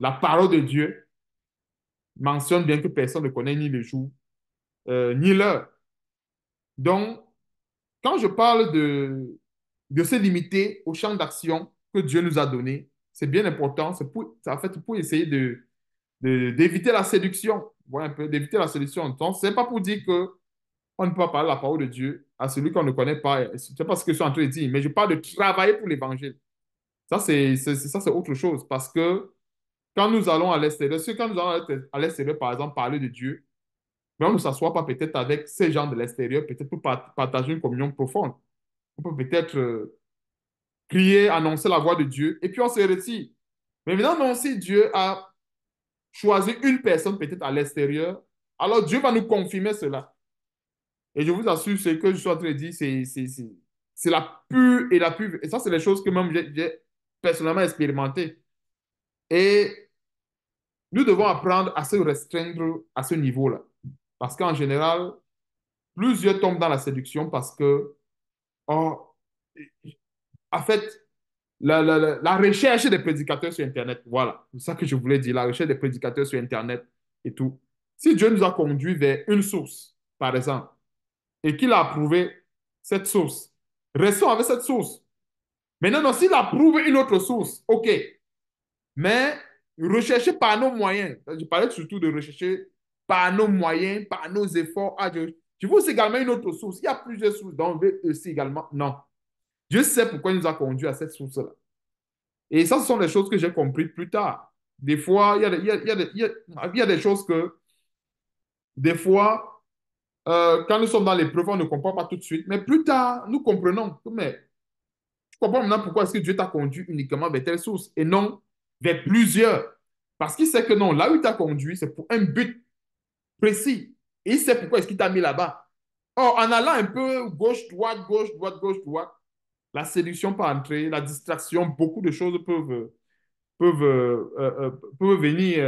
la parole de Dieu mentionne bien que personne ne connaît ni le jour, euh, ni l'heure. Donc, quand je parle de, de se limiter au champ d'action que Dieu nous a donné, c'est bien important. C'est en fait pour essayer d'éviter de, d'éviter la séduction. Voilà un peu, d'éviter la séduction. Donc, ce n'est pas pour dire que on ne peut pas parler la parole de Dieu à celui qu'on ne connaît pas. Je ne sais pas ce que je suis en train de dire, mais je parle de travailler pour l'évangile. Ça, c'est autre chose parce que quand nous allons à l'extérieur, quand nous allons à l'extérieur, par exemple, parler de Dieu, mais on ne s'assoit pas peut-être avec ces gens de l'extérieur, peut-être pour partager une communion profonde. On peut peut-être euh, crier, annoncer la voix de Dieu, et puis on se retire. Mais maintenant, si Dieu a choisi une personne peut-être à l'extérieur, alors Dieu va nous confirmer cela. Et je vous assure, ce que je suis en train de dire, c'est la pure et la pure. Et ça, c'est les choses que même j'ai personnellement expérimentées. Et nous devons apprendre à se restreindre à ce niveau-là. Parce qu'en général, plusieurs tombent dans la séduction parce que, oh, en fait, la, la, recherche des prédicateurs sur Internet, voilà, c'est ça que je voulais dire, la recherche des prédicateurs sur Internet et tout. Si Dieu nous a conduits vers une source, par exemple, et qu'il a approuvé cette source, restons avec cette source. Maintenant, s'il approuvé une autre source, OK. Mais rechercher par nos moyens, je parlais surtout de rechercher par nos moyens, par nos efforts. Tu vois, c'est également une autre source. Il y a plusieurs sources, donc aussi également. Non. Dieu sait pourquoi il nous a conduits à cette source-là. Et ça, ce sont des choses que j'ai compris plus tard. Des fois, il y a des choses que, des fois, euh, quand nous sommes dans l'épreuve, on ne comprend pas tout de suite. Mais plus tard, nous comprenons. Mais tu comprends maintenant pourquoi est-ce que Dieu t'a conduit uniquement vers telle source et non vers plusieurs. Parce qu'il sait que non, là où il t'a conduit, c'est pour un but précis. Et il sait pourquoi est-ce qu'il t'a mis là-bas. Or, en allant un peu gauche, droite, gauche, droite, gauche, droite, la séduction peut entrer, la distraction, beaucoup de choses peuvent, peuvent, euh, euh, peuvent venir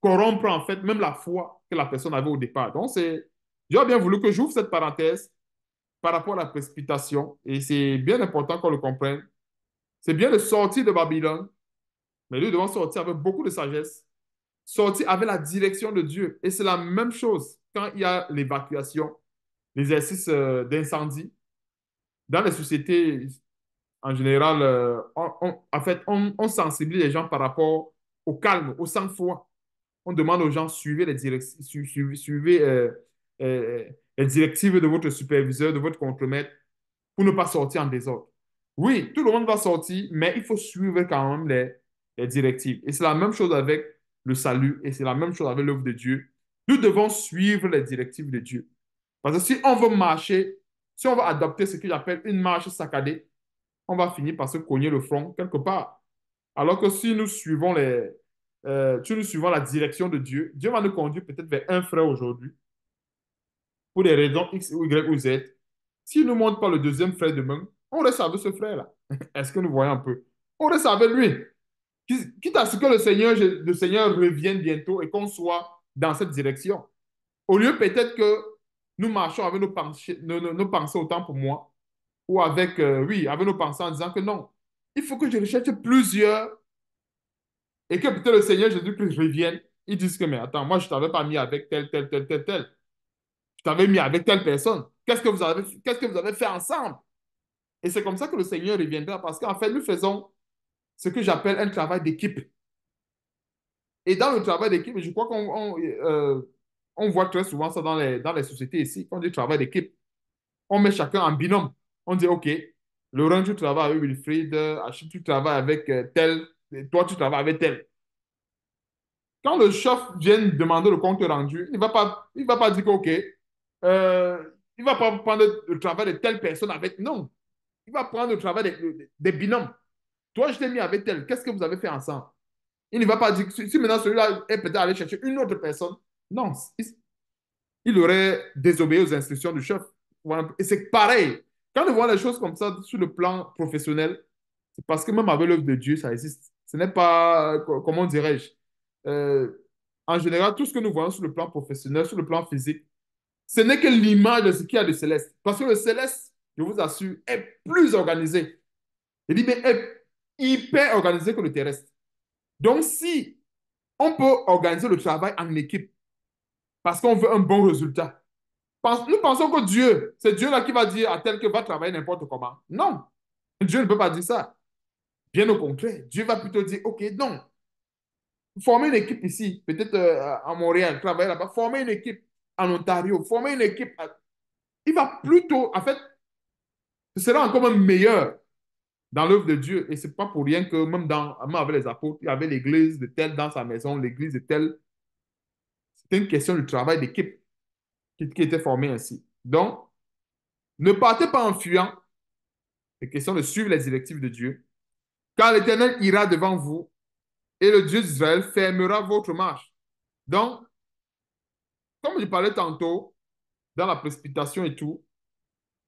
corrompre en fait même la foi que la personne avait au départ. Donc, c'est Dieu a bien voulu que j'ouvre cette parenthèse par rapport à la précipitation. Et c'est bien important qu'on le comprenne. C'est bien de sortir de Babylone, mais nous devons sortir avec beaucoup de sagesse, sortir avec la direction de Dieu. Et c'est la même chose quand il y a l'évacuation, l'exercice euh, d'incendie. Dans les sociétés, en général, euh, en fait, on, sensibilise les gens par rapport au calme, au sang-froid. On demande aux gens, suivez les directions, suivez, euh, les euh, euh, directives de votre superviseur, de votre contremaître, pour ne pas sortir en désordre. Oui, tout le monde va sortir, mais il faut suivre quand même les, directives. Et c'est la même chose avec le salut, et c'est la même chose avec l'œuvre de Dieu. Nous devons suivre les directives de Dieu. Parce que si on veut marcher, si on veut adopter ce qu'il appelle une marche saccadée, on va finir par se cogner le front quelque part. Alors que si nous suivons, les, euh, si nous suivons la direction de Dieu, Dieu va nous conduire peut-être vers un frère aujourd'hui, pour des raisons X, ou Y ou Z, s'il ne montre pas le deuxième frère de demain, on reste avec ce frère-là. Est-ce que nous voyons un peu On reste avec lui. Quitte à ce que le Seigneur, le Seigneur revienne bientôt et qu'on soit dans cette direction. Au lieu peut-être que nous marchons avec nos pensées, nos, nos, pensées autant pour moi, ou avec, euh, oui, avec nos pensées en disant que non, il faut que je recherche plusieurs et que peut-être le Seigneur Jésus-Christ revienne. Ils disent que, mais attends, moi, je ne t'avais pas mis avec tel, tel, tel, tel, tel avez mis avec telle personne. Qu'est-ce que vous avez, qu'est-ce que vous avez fait ensemble? Et c'est comme ça que le Seigneur reviendra parce qu'en fait, nous faisons ce que j'appelle un travail d'équipe. Et dans le travail d'équipe, je crois qu'on on, euh, voit très souvent ça dans les, dans les sociétés ici, quand on dit travail d'équipe. On met chacun en binôme. On dit, OK, Laurent, tu travailles avec Wilfried, Achille, tu travailles avec euh, tel, toi, tu travailles avec tel. Quand le chef vient demander le compte rendu, il ne va, pas, va pas dire OK, euh, il va pas prendre le travail de telle personne avec. Non. Il va prendre le travail des de, binômes. Toi, je t'ai mis avec tel. Qu'est-ce que vous avez fait ensemble Il ne va pas dire. Si, maintenant celui-là est peut-être allé chercher une autre personne, non. Il, aurait désobéi aux instructions du chef. Et c'est pareil. Quand on voit les choses comme ça sur le plan professionnel, c'est parce que même avec l'œuvre de Dieu, ça existe. Ce n'est pas, comment dirais-je, euh, en général, tout ce que nous voyons sur le plan professionnel, sur le plan physique, ce n'est que l'image de ce qu'il y a de céleste. Parce que le céleste, je vous assure, est plus organisé. Il dit, mais est hyper organisé que le terrestre. Donc, si on peut organiser le travail en équipe parce qu'on veut un bon résultat, nous pensons que Dieu, c'est Dieu-là qui va dire à tel que va travailler n'importe comment. Non, Dieu ne peut pas dire ça. Bien au contraire, Dieu va plutôt dire, OK, non, formez une équipe ici, peut-être euh, à Montréal, travailler là-bas, formez une équipe en Ontario, former une équipe, il va plutôt, en fait, ce sera encore même meilleur dans l'œuvre de Dieu. Et c'est pas pour rien que même, dans, même avec les apôtres, il y avait l'église de tel dans sa maison, l'église de tel. C'était une question de travail d'équipe qui, était formé ainsi. Donc, ne partez pas en fuyant. C'est question de suivre les directives de Dieu. Car l'Éternel ira devant vous et le Dieu d'Israël fermera votre marche. Donc, comme je parlais tantôt, dans la précipitation et tout,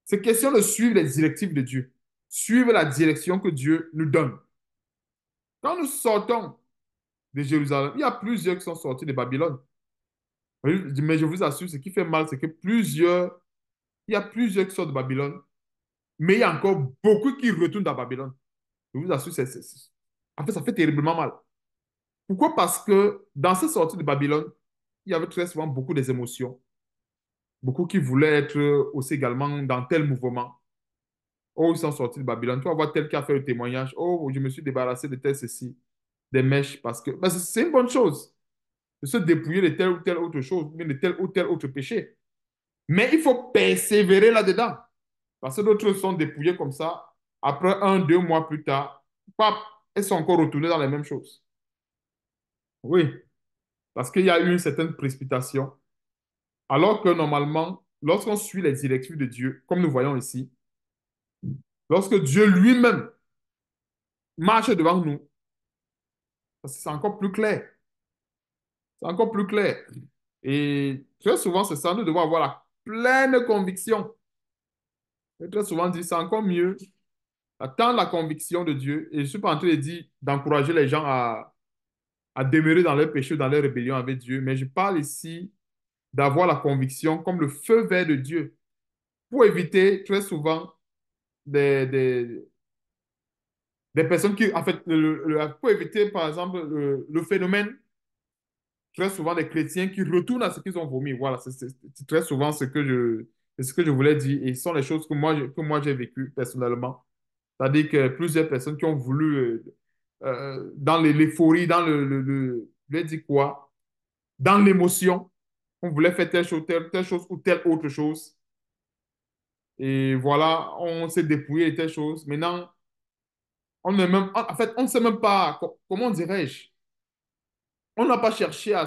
c'est question de suivre les directives de Dieu, suivre la direction que Dieu nous donne. Quand nous sortons de Jérusalem, il y a plusieurs qui sont sortis de Babylone. Mais je vous assure, ce qui fait mal, c'est que plusieurs, il y a plusieurs qui sortent de Babylone, mais il y a encore beaucoup qui retournent dans Babylone. Je vous assure, c'est, en fait, ça fait terriblement mal. Pourquoi Parce que dans ces sorties de Babylone, il y avait très souvent beaucoup des émotions. Beaucoup qui voulaient être aussi également dans tel mouvement. Oh, ils sont sortis de Babylone. Tu vas voir tel qui a fait le témoignage. Oh, je me suis débarrassé de tel ceci, des mèches, parce que c'est une bonne chose de se dépouiller de telle ou telle autre chose, mais de tel ou tel autre péché. Mais il faut persévérer là-dedans. Parce que d'autres sont dépouillés comme ça. Après un, deux mois plus tard, pap, elles sont encore retournées dans les mêmes choses. Oui, parce qu'il y a eu une certaine précipitation. Alors que normalement, lorsqu'on suit les directives de Dieu, comme nous voyons ici, lorsque Dieu lui-même marche devant nous, c'est encore plus clair. C'est encore plus clair. Et très souvent, c'est ça, nous devons avoir la pleine conviction. très souvent, dit, c'est encore mieux d'attendre la conviction de Dieu. Et je ne suis pas en train d'encourager les gens à à demeurer dans leur péché, dans leur rébellion avec Dieu, mais je parle ici d'avoir la conviction comme le feu vert de Dieu pour éviter très souvent des, des, personnes qui, en fait, pour éviter par exemple le, phénomène très souvent des chrétiens qui retournent à ce qu'ils ont vomi. Voilà, c'est très souvent ce que je, ce que je voulais dire et ce sont les choses que moi, que moi j'ai vécues personnellement. C'est-à-dire que plusieurs personnes qui ont voulu euh, euh, dans l'euphorie, dans le, le, dit quoi, dans l'émotion. On voulait faire telle chose, telle, chose ou telle autre chose. Et voilà, on s'est dépouillé de telle chose. Maintenant, on est même, en fait, on ne sait même pas, comment dirais-je, on n'a pas cherché à,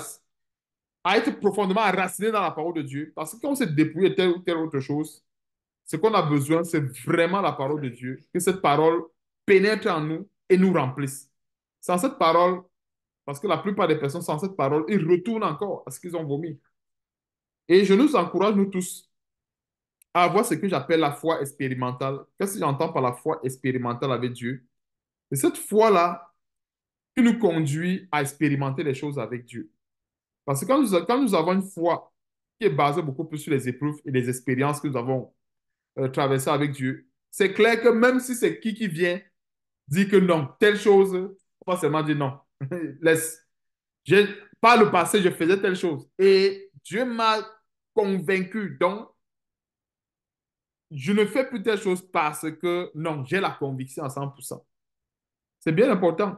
à, être profondément enraciné dans la parole de Dieu. Parce qu'on s'est dépouillé de telle ou telle autre chose, ce qu'on a besoin, c'est vraiment la parole de Dieu. Que cette parole pénètre en nous et nous remplissent. Sans cette parole, parce que la plupart des personnes, sans cette parole, ils retournent encore à ce qu'ils ont vomi. Et je nous encourage, nous tous, à avoir ce que j'appelle la foi expérimentale. Qu'est-ce que j'entends par la foi expérimentale avec Dieu C'est cette foi-là qui nous conduit à expérimenter les choses avec Dieu. Parce que quand nous, avons une foi qui est basée beaucoup plus sur les épreuves et les expériences que nous avons euh, traversées avec Dieu, c'est clair que même si c'est qui qui vient, dit que non, telle chose, pas seulement non. Laisse. par le passé, je faisais telle chose. Et Dieu m'a convaincu. Donc, je ne fais plus telle chose parce que, non, j'ai la conviction à 100%. C'est bien important.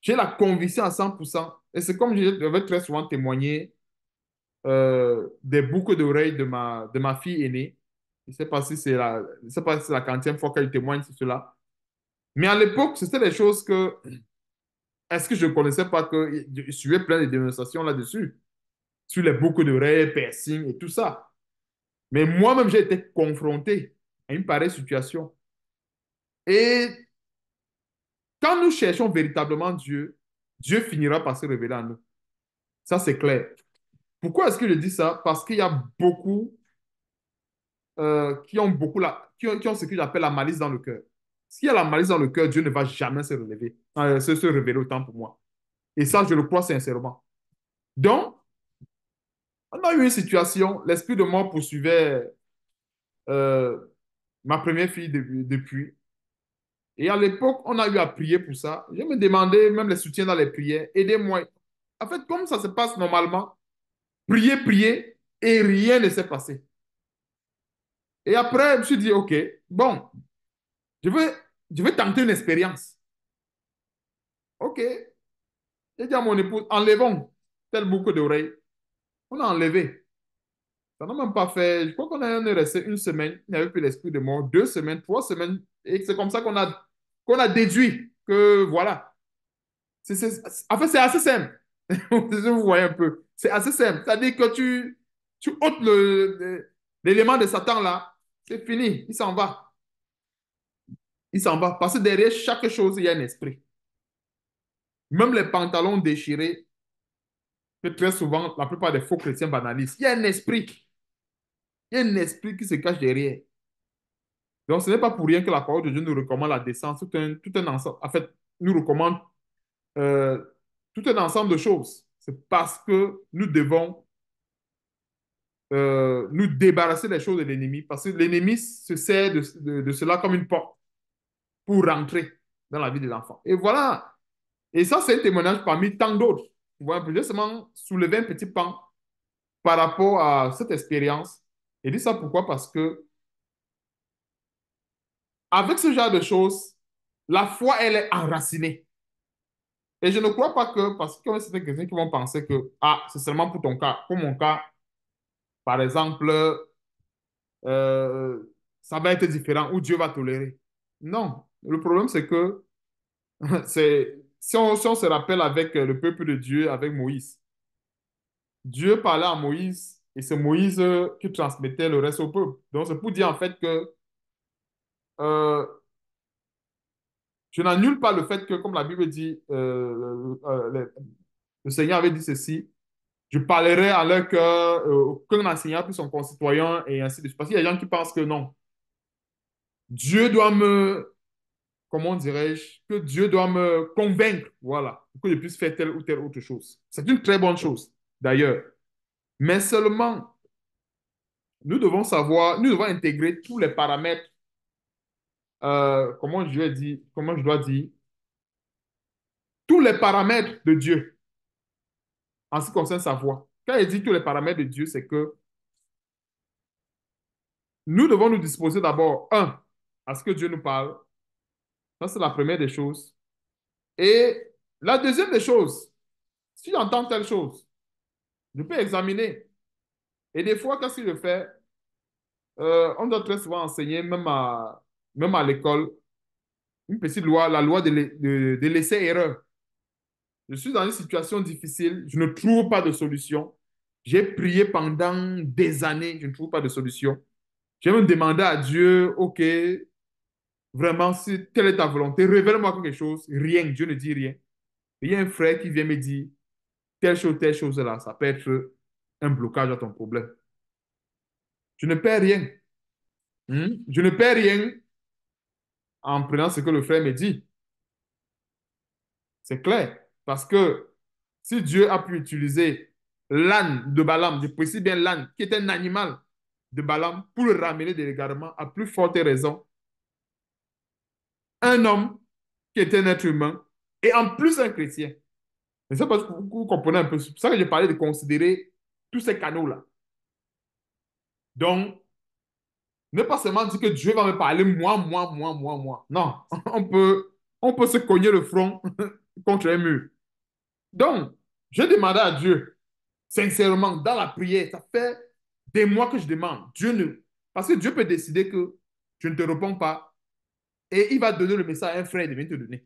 J'ai la conviction à 100%. Et c'est comme je devais très souvent témoigner euh, des boucles d'oreilles de ma, de ma fille aînée. Je ne sais pas si c'est la, la quantième fois qu'elle témoigne sur cela. Mais à l'époque, c'était des choses que. Est-ce que je ne connaissais pas que. Je suivais plein de dénonciations là-dessus, sur les boucles d'oreilles, piercing et tout ça. Mais moi-même, j'ai été confronté à une pareille situation. Et quand nous cherchons véritablement Dieu, Dieu finira par se révéler à nous. Ça, c'est clair. Pourquoi est-ce que je dis ça Parce qu'il y a beaucoup euh, qui ont beaucoup la, qui ont ce que j'appelle la malice dans le cœur. S'il y a la malice dans le cœur, Dieu ne va jamais se relever, ah, euh, se, se révéler autant pour moi. Et ça, je le crois sincèrement. Donc, on a eu une situation, l'esprit de moi poursuivait euh, ma première fille depuis. Et à l'époque, on a eu à prier pour ça. Je me demandais, même les soutiens dans les prières, aidez-moi. En fait, comme ça se passe normalement, prier, prier, et rien ne s'est passé. Et après, je me suis dit, OK, bon, je veux, je veux tenter une expérience. OK. J'ai dit à mon épouse, enlevons tel boucle d'oreilles. On a enlevé. Ça n'a même pas fait. Je crois qu'on est resté une semaine. Il n'y avait plus l'esprit de mort. Deux semaines, trois semaines. Et c'est comme ça qu'on a, qu'on a déduit que voilà. en fait, c'est assez simple. Vous voyez un peu. C'est assez simple. C'est-à-dire que tu, tu ôtes l'élément de Satan là. C'est fini. Il s'en va il s'en va. Parce que derrière chaque chose, il y a un esprit. Même les pantalons déchirés, que très souvent, la plupart des faux chrétiens banalisent. Il y a un esprit. Il y a un esprit qui se cache derrière. Donc, ce n'est pas pour rien que la parole de Dieu nous recommande la descente. tout un, ensemble. En fait, nous recommande euh, tout un ensemble de choses. C'est parce que nous devons euh, nous débarrasser des choses de l'ennemi. Parce que l'ennemi se sert de, cela comme une porte pour rentrer dans la vie de l'enfant. Et voilà. Et ça, c'est un témoignage parmi tant d'autres. Vous voyez, justement soulever un petit pan par rapport à cette expérience. Et dis ça pourquoi? Parce que avec ce genre de choses, la foi, elle est enracinée. Et je ne crois pas que, parce qu'il y a certaines qui vont penser que, ah, c'est seulement pour ton cas. Pour mon cas, par exemple, euh, ça va être différent ou Dieu va tolérer. Non, le problème, c'est que si on, si se rappelle avec euh, le peuple de Dieu, avec Moïse, Dieu parlait à Moïse et c'est Moïse euh, qui transmettait le reste au peuple. Donc, c'est pour dire en fait que euh, je n'annule pas le fait que, comme la Bible dit, le, Seigneur avait dit ceci, je parlerai à leur cœur, aucun Seigneur puis son concitoyen et ainsi de suite. Parce qu'il y a des gens qui pensent que non. Dieu doit me comment dirais-je, que Dieu doit me convaincre, voilà, que je puisse faire telle ou telle autre chose. C'est une très bonne chose, d'ailleurs. Mais seulement, nous devons savoir, nous devons intégrer tous les paramètres, euh, comment, je dire, comment je dois dire, tous les paramètres de Dieu en ce qui concerne sa voix. Quand il dit tous les paramètres de Dieu, c'est que nous devons nous disposer d'abord, un, à ce que Dieu nous parle, ça, c'est la première des choses. Et la deuxième des choses, si j'entends telle chose, je peux examiner. Et des fois, quand ce le je fais euh, On doit très souvent enseigner, même à, même à l'école, une petite loi, la loi de, de, de laisser erreur. Je suis dans une situation difficile, je ne trouve pas de solution. J'ai prié pendant des années, je ne trouve pas de solution. J'ai même demandé à Dieu, OK, Vraiment, si telle est ta volonté, révèle-moi quelque chose. Rien, Dieu ne dit rien. Il y a un frère qui vient me dire telle chose, telle chose là, ça peut être un blocage à ton problème. Je ne perds rien. Hmm? Je ne perds rien en prenant ce que le frère me dit. C'est clair. Parce que si Dieu a pu utiliser l'âne de Balaam, je précise bien l'âne, qui est un animal de Balaam, pour le ramener de l'égarement, à plus forte raison, un homme qui était un être humain et en plus un chrétien. Mais c'est parce que vous, comprenez un peu. ça que j'ai parlé de considérer tous ces canaux-là. Donc, ne pas seulement dire que Dieu va me parler moi, moi, moi, moi, moi. Non, on peut, on peut se cogner le front contre un mur. Donc, je demandais à Dieu, sincèrement, dans la prière, ça fait des mois que je demande. Dieu ne. Parce que Dieu peut décider que je ne te réponds pas et il va donner le message à un frère de venir te donner.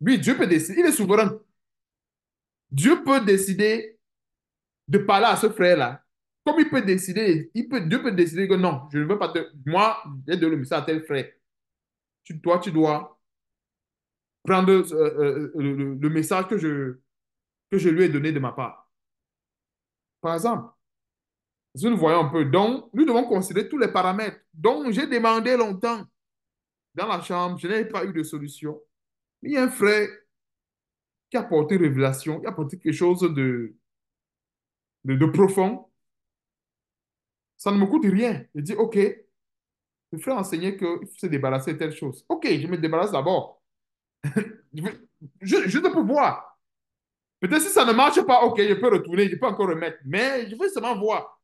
Lui, Dieu peut décider, il est souverain. Dieu peut décider de parler à ce frère-là. Comme il peut décider, il peut, Dieu peut décider que non, je ne veux pas te. Moi, j'ai donné le message à tel frère. toi, tu dois prendre euh, euh, le, message que je, que je lui ai donné de ma part. Par exemple, nous voyons un peu. Donc, nous devons considérer tous les paramètres. Donc, j'ai demandé longtemps dans la chambre, je n'avais pas eu de solution. Mais il y a un frère qui a apporté révélation, qui a apporté quelque chose de, de, profond. Ça ne me coûte rien. Je dis, OK, le frère enseignait qu'il faut se débarrasser de telle chose. OK, je me débarrasse d'abord. Juste pour voir. Peut-être si ça ne marche pas, OK, je peux retourner, je peux encore remettre. Mais je veux seulement voir.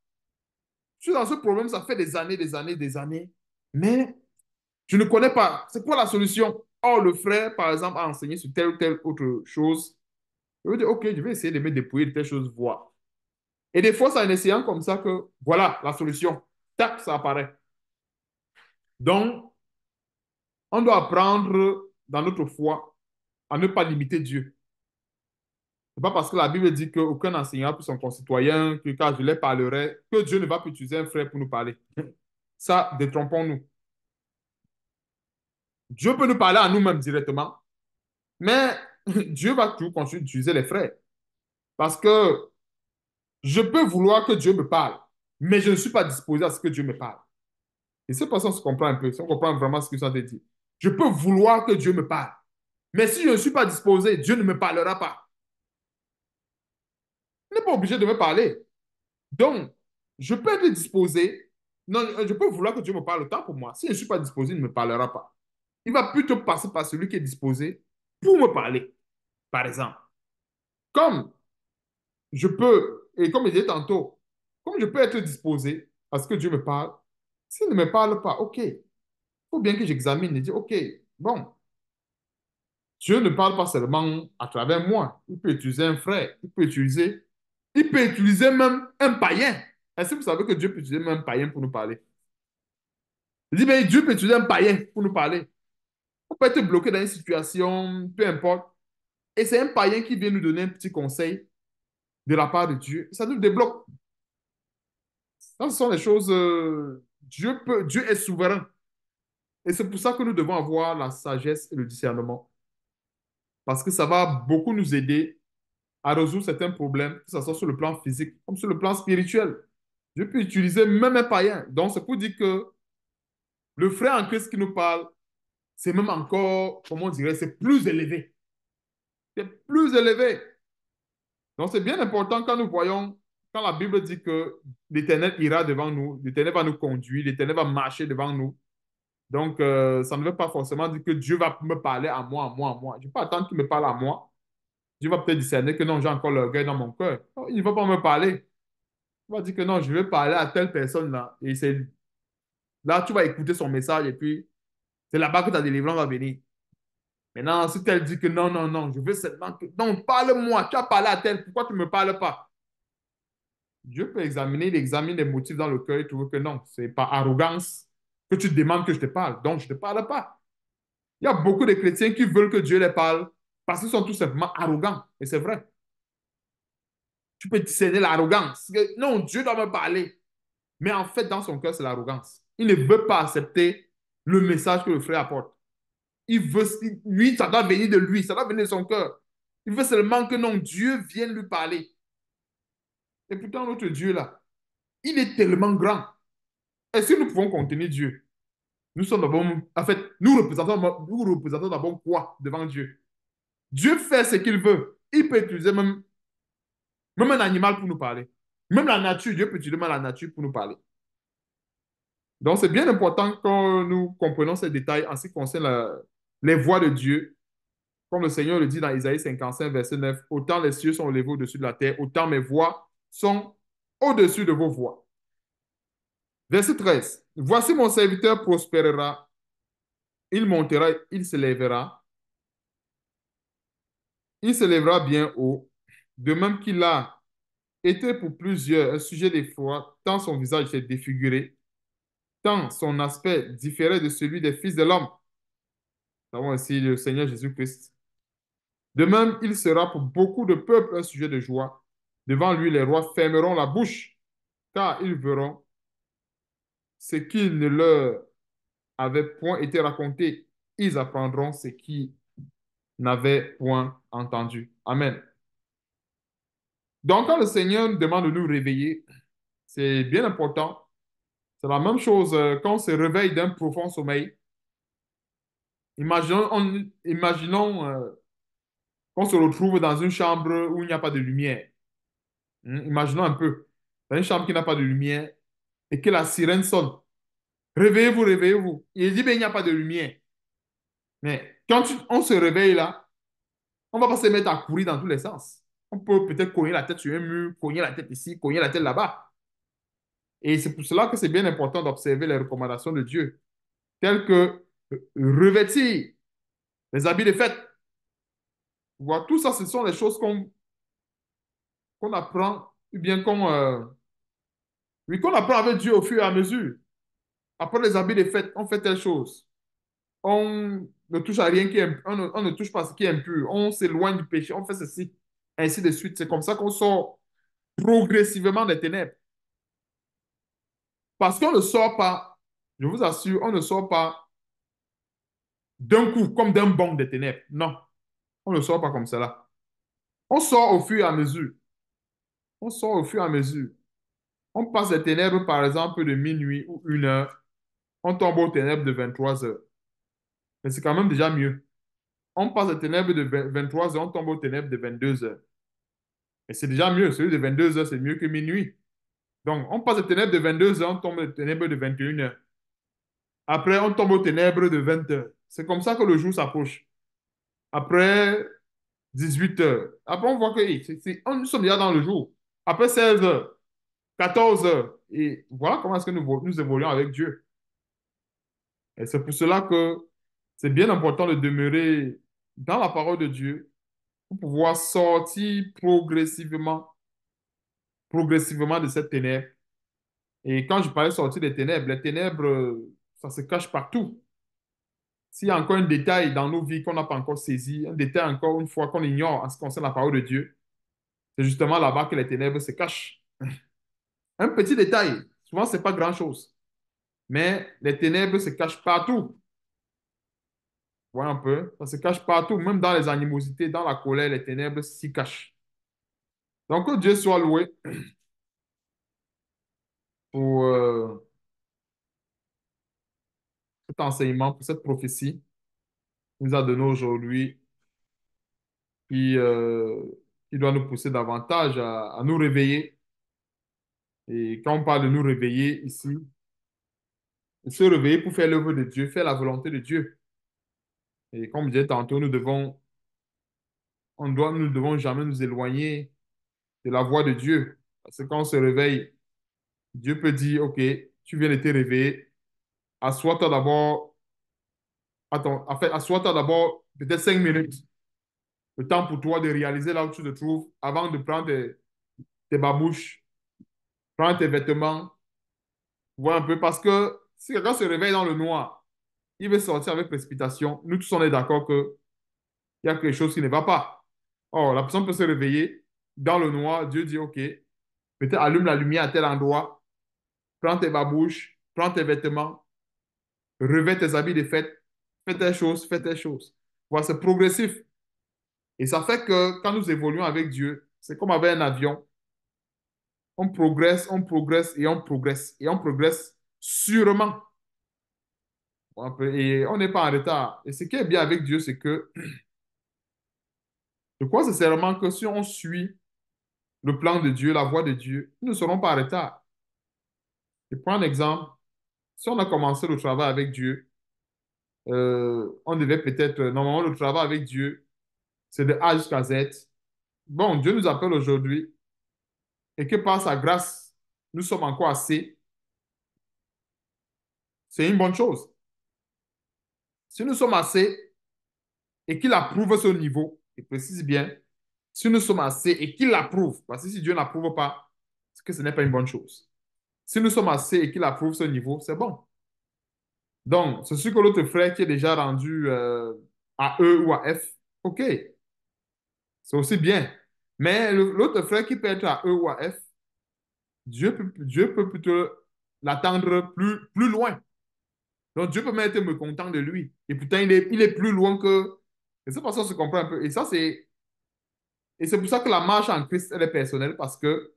Je suis dans ce problème, ça fait des années, des années, des années. Mais tu ne connais pas. C'est quoi la solution Or, le frère, par exemple, a enseigné sur telle ou telle autre chose. Je vais dire, OK, je vais essayer de me dépouiller de telle chose, voir. Et des fois, c'est en essayant comme ça que, voilà, la solution. Tac, ça apparaît. Donc, on doit apprendre dans notre foi à ne pas limiter Dieu. Ce n'est pas parce que la Bible dit qu'aucun enseignant pour son concitoyen, que quand je les parlerai, que Dieu ne va plus utiliser un frère pour nous parler. Ça, détrompons-nous. Dieu peut nous parler à nous-mêmes directement, mais Dieu va tout continuer d'utiliser les frères. Parce que je peux vouloir que Dieu me parle, mais je ne suis pas disposé à ce que Dieu me parle. Et c'est pour ça qu'on se comprend un peu, si on comprend vraiment ce que ça veut dire. Je peux vouloir que Dieu me parle, mais si je ne suis pas disposé, Dieu ne me parlera pas. Il n'est pas obligé de me parler. Donc, je peux être disposé, non, je peux vouloir que Dieu me parle autant pour moi. Si je ne suis pas disposé, il ne me parlera pas il va plutôt passer par celui qui est disposé pour me parler, par exemple. Comme je peux, et comme il dit tantôt, comme je peux être disposé à ce que Dieu me parle, s'il ne me parle pas, ok, il faut bien que j'examine et dis ok, bon, Dieu ne parle pas seulement à travers moi, il peut utiliser un frère, il peut utiliser, il peut utiliser même un païen. Est-ce que vous savez que Dieu peut utiliser même un païen pour nous parler? Il dit, mais Dieu peut utiliser un païen pour nous parler. On peut être bloqué dans une situation, peu importe. Et c'est un païen qui vient nous donner un petit conseil de la part de Dieu. Ça nous débloque. ce sont des choses. Euh, Dieu, peut, Dieu est souverain. Et c'est pour ça que nous devons avoir la sagesse et le discernement. Parce que ça va beaucoup nous aider à résoudre certains problèmes, que ce soit sur le plan physique comme sur le plan spirituel. Je peux utiliser même un païen. Donc, c'est pour dire que le frère en Christ qui nous parle c'est même encore, comment on c'est plus élevé. C'est plus élevé. Donc c'est bien important quand nous voyons, quand la Bible dit que l'Éternel ira devant nous, l'Éternel va nous conduire, l'Éternel va marcher devant nous. Donc euh, ça ne veut pas forcément dire que Dieu va me parler à moi, à moi, à moi. Je ne vais pas attendre qu'il me parle à moi. Dieu va peut-être discerner que non, j'ai encore l'orgueil dans mon cœur. Oh, il ne va pas me parler. Il va dire que non, je vais parler à telle personne là. Et c'est là, tu vas écouter son message et puis c'est là-bas que ta délivrance va venir. Maintenant, si elle dit que non, non, non, je veux seulement que. Non, parle-moi, tu as parlé à telle, pourquoi tu ne me parles pas Dieu peut examiner, il examine les motifs dans le cœur et trouve que non, c'est pas arrogance que tu demandes que je te parle. Donc, je ne te parle pas. Il y a beaucoup de chrétiens qui veulent que Dieu les parle parce qu'ils sont tout simplement arrogants. Et c'est vrai. Tu peux discerner l'arrogance. Non, Dieu doit me parler. Mais en fait, dans son cœur, c'est l'arrogance. Il ne veut pas accepter le message que le frère apporte. Il veut, lui, ça doit venir de lui, ça doit venir de son cœur. Il veut seulement que non, Dieu vienne lui parler. Et pourtant, notre Dieu, là, il est tellement grand. Est-ce que nous pouvons contenir Dieu Nous sommes d'abord, en fait, nous représentons, nous représentons d'abord quoi devant Dieu Dieu fait ce qu'il veut. Il peut utiliser même, même un animal pour nous parler. Même la nature, Dieu peut utiliser la nature pour nous parler. Donc, c'est bien important que nous comprenions ces détails en ce qui concerne les voix de Dieu. Comme le Seigneur le dit dans Isaïe 55, verset 9, autant les cieux sont élevés au-dessus de la terre, autant mes voix sont au-dessus de vos voix. » Verset 13. Voici mon serviteur prospérera. Il montera, il se lèvera. Il se lèvera bien haut. De même qu'il a été pour plusieurs un sujet fois tant son visage s'est défiguré son aspect différé de celui des fils de l'homme. Nous avons ici le Seigneur Jésus-Christ. De même, il sera pour beaucoup de peuples un sujet de joie. Devant lui, les rois fermeront la bouche, car ils verront ce qui ne leur avait point été raconté. Ils apprendront ce qui n'avait point entendu. Amen. Donc, quand le Seigneur demande de nous réveiller, c'est bien important c'est la même chose euh, quand on se réveille d'un profond sommeil. Imaginons, imaginons euh, qu'on se retrouve dans une chambre où il n'y a pas de lumière. Hmm, imaginons un peu, dans une chambre qui n'a pas de lumière et que la sirène sonne. Réveillez-vous, réveillez-vous. Il dit, mais ben, il n'y a pas de lumière. Mais quand on se réveille là, on ne va pas se mettre à courir dans tous les sens. On peut peut-être cogner la tête sur un mur, cogner la tête ici, cogner la tête là-bas. Et c'est pour cela que c'est bien important d'observer les recommandations de Dieu, telles que euh, revêtir les habits de fête. tout ça, ce sont les choses qu'on qu'on apprend, ou bien qu'on euh, qu'on apprend avec Dieu au fur et à mesure. Après les habits de fête, on fait telle chose. On ne touche à rien qui est on ne, on ne touche pas ce qui est impur. On s'éloigne du péché, on fait ceci, ainsi de suite. C'est comme ça qu'on sort progressivement des ténèbres. Parce qu'on ne sort pas, je vous assure, on ne sort pas d'un coup comme d'un banc de ténèbres. Non, on ne sort pas comme cela. On sort au fur et à mesure. On sort au fur et à mesure. On passe des ténèbres, par exemple, de minuit ou une heure. On tombe aux ténèbres de 23 heures. Mais c'est quand même déjà mieux. On passe des ténèbres de 23 heures, on tombe aux ténèbres de 22 heures. Et c'est déjà mieux. Celui de 22 heures, c'est mieux que minuit. Donc, on passe aux ténèbres de 22 heures, on tombe aux ténèbres de 21 heures. Après, on tombe aux ténèbres de 20 heures. C'est comme ça que le jour s'approche. Après 18 heures. Après, on voit que nous sommes déjà dans le jour. Après 16 heures, 14 heures. Et voilà comment est-ce que nous évoluons avec Dieu. Et c'est pour cela que c'est bien important de demeurer dans la parole de Dieu pour pouvoir sortir progressivement progressivement de cette ténèbre. Et quand je parlais sortir des ténèbres, les ténèbres, ça se cache partout. S'il y a encore un détail dans nos vies qu'on n'a pas encore saisi, un détail encore une fois qu'on ignore en ce qui concerne la parole de Dieu, c'est justement là-bas que les ténèbres se cachent. un petit détail, souvent ce n'est pas grand-chose. Mais les ténèbres se cachent partout. voyez un peu, ça se cache partout, même dans les animosités, dans la colère, les ténèbres s'y cachent. Donc, que Dieu soit loué pour euh, cet enseignement, pour cette prophétie qu'il nous a donnée aujourd'hui, qui, euh, doit nous pousser davantage à, nous réveiller. Et quand on parle de nous réveiller ici, se réveiller pour faire l'œuvre de Dieu, faire la volonté de Dieu. Et comme je disais tantôt, nous devons, on doit, nous ne devons jamais nous éloigner la voix de Dieu. Parce que quand on se réveille, Dieu peut dire, OK, tu viens de te réveiller, assois-toi d'abord, attends, en assois-toi d'abord peut-être cinq minutes, le temps pour toi de réaliser là où tu te trouves avant de prendre tes, babouches, prendre tes vêtements, voir un peu, parce que si quelqu'un se réveille dans le noir, il veut sortir avec précipitation, nous tous on est d'accord qu'il y a quelque chose qui ne va pas. Or, la personne peut se réveiller, dans le noir, Dieu dit, OK, peut-être allume la lumière à tel endroit, prends tes babouches, prends tes vêtements, revêt tes habits de fête, fais tes choses, fais tes choses. Voilà, c'est progressif. Et ça fait que quand nous évoluons avec Dieu, c'est comme avec un avion. On progresse, on progresse et on progresse. Et on progresse sûrement. Et on n'est pas en retard. Et ce qui est bien avec Dieu, c'est que je crois sincèrement que si on suit le plan de Dieu, la voie de Dieu, nous ne serons pas en retard. Je prends un exemple. Si on a commencé le travail avec Dieu, euh, on devait peut-être, euh, normalement, le travail avec Dieu, c'est de A jusqu'à Z. Bon, Dieu nous appelle aujourd'hui et que par sa grâce, nous sommes encore assez. C'est une bonne chose. Si nous sommes assez et qu'il approuve ce niveau, il précise bien, si nous sommes assez et qu'il l'approuve, parce que si Dieu n'approuve pas, c'est que ce n'est pas une bonne chose. Si nous sommes assez et qu'il approuve ce niveau, c'est bon. Donc, c'est sûr que l'autre frère qui est déjà rendu euh, à E ou à F, OK. C'est aussi bien. Mais l'autre frère qui peut être à E ou à F, Dieu peut, Dieu peut plutôt l'attendre plus, plus loin. Donc, Dieu peut même être content de lui. Et pourtant, il est, il est plus loin que. Et c'est pour ça qu'on se comprend un peu. Et ça, c'est et c'est pour ça que la marche en Christ, elle est personnelle parce que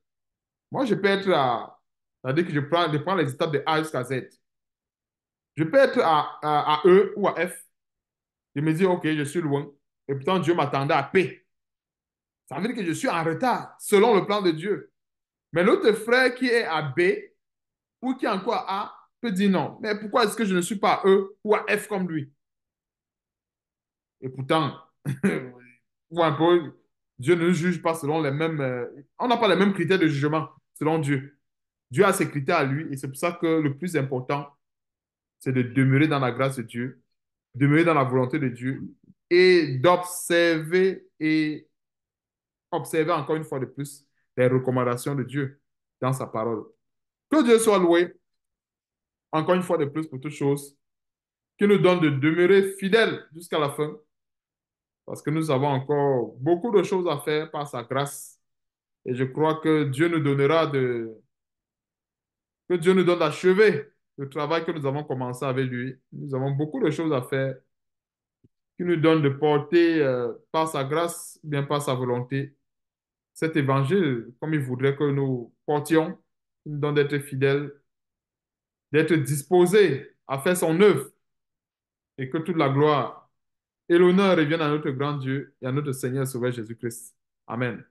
moi, je peux être à. C'est-à-dire que je prends, je prends les étapes de A jusqu'à Z. Je peux être à, E ou à F. Je me dis, OK, je suis loin. Et pourtant, Dieu m'attendait à P. Ça veut dire que je suis en retard, selon le plan de Dieu. Mais l'autre frère qui est à B ou qui est encore à A peut dire non. Mais pourquoi est-ce que je ne suis pas à E ou à F comme lui? Et pourtant, un peu, Dieu ne juge pas selon les mêmes... Euh, on n'a pas les mêmes critères de jugement selon Dieu. Dieu a ses critères à lui et c'est pour ça que le plus important, c'est de demeurer dans la grâce de Dieu, demeurer dans la volonté de Dieu et d'observer et observer encore une fois de plus les recommandations de Dieu dans sa parole. Que Dieu soit loué, encore une fois de plus, pour toutes choses, qu'il nous donne de demeurer fidèles jusqu'à la fin parce que nous avons encore beaucoup de choses à faire par sa grâce. Et je crois que Dieu nous donnera de... que Dieu nous donne d'achever le travail que nous avons commencé avec lui. Nous avons beaucoup de choses à faire qui nous donne de porter euh, par sa grâce, bien par sa volonté, cet évangile comme il voudrait que nous portions, il nous donne d'être fidèles, d'être disposés à faire son œuvre et que toute la gloire et l'honneur revient à notre grand Dieu et à notre Seigneur Sauveur Jésus-Christ. Amen.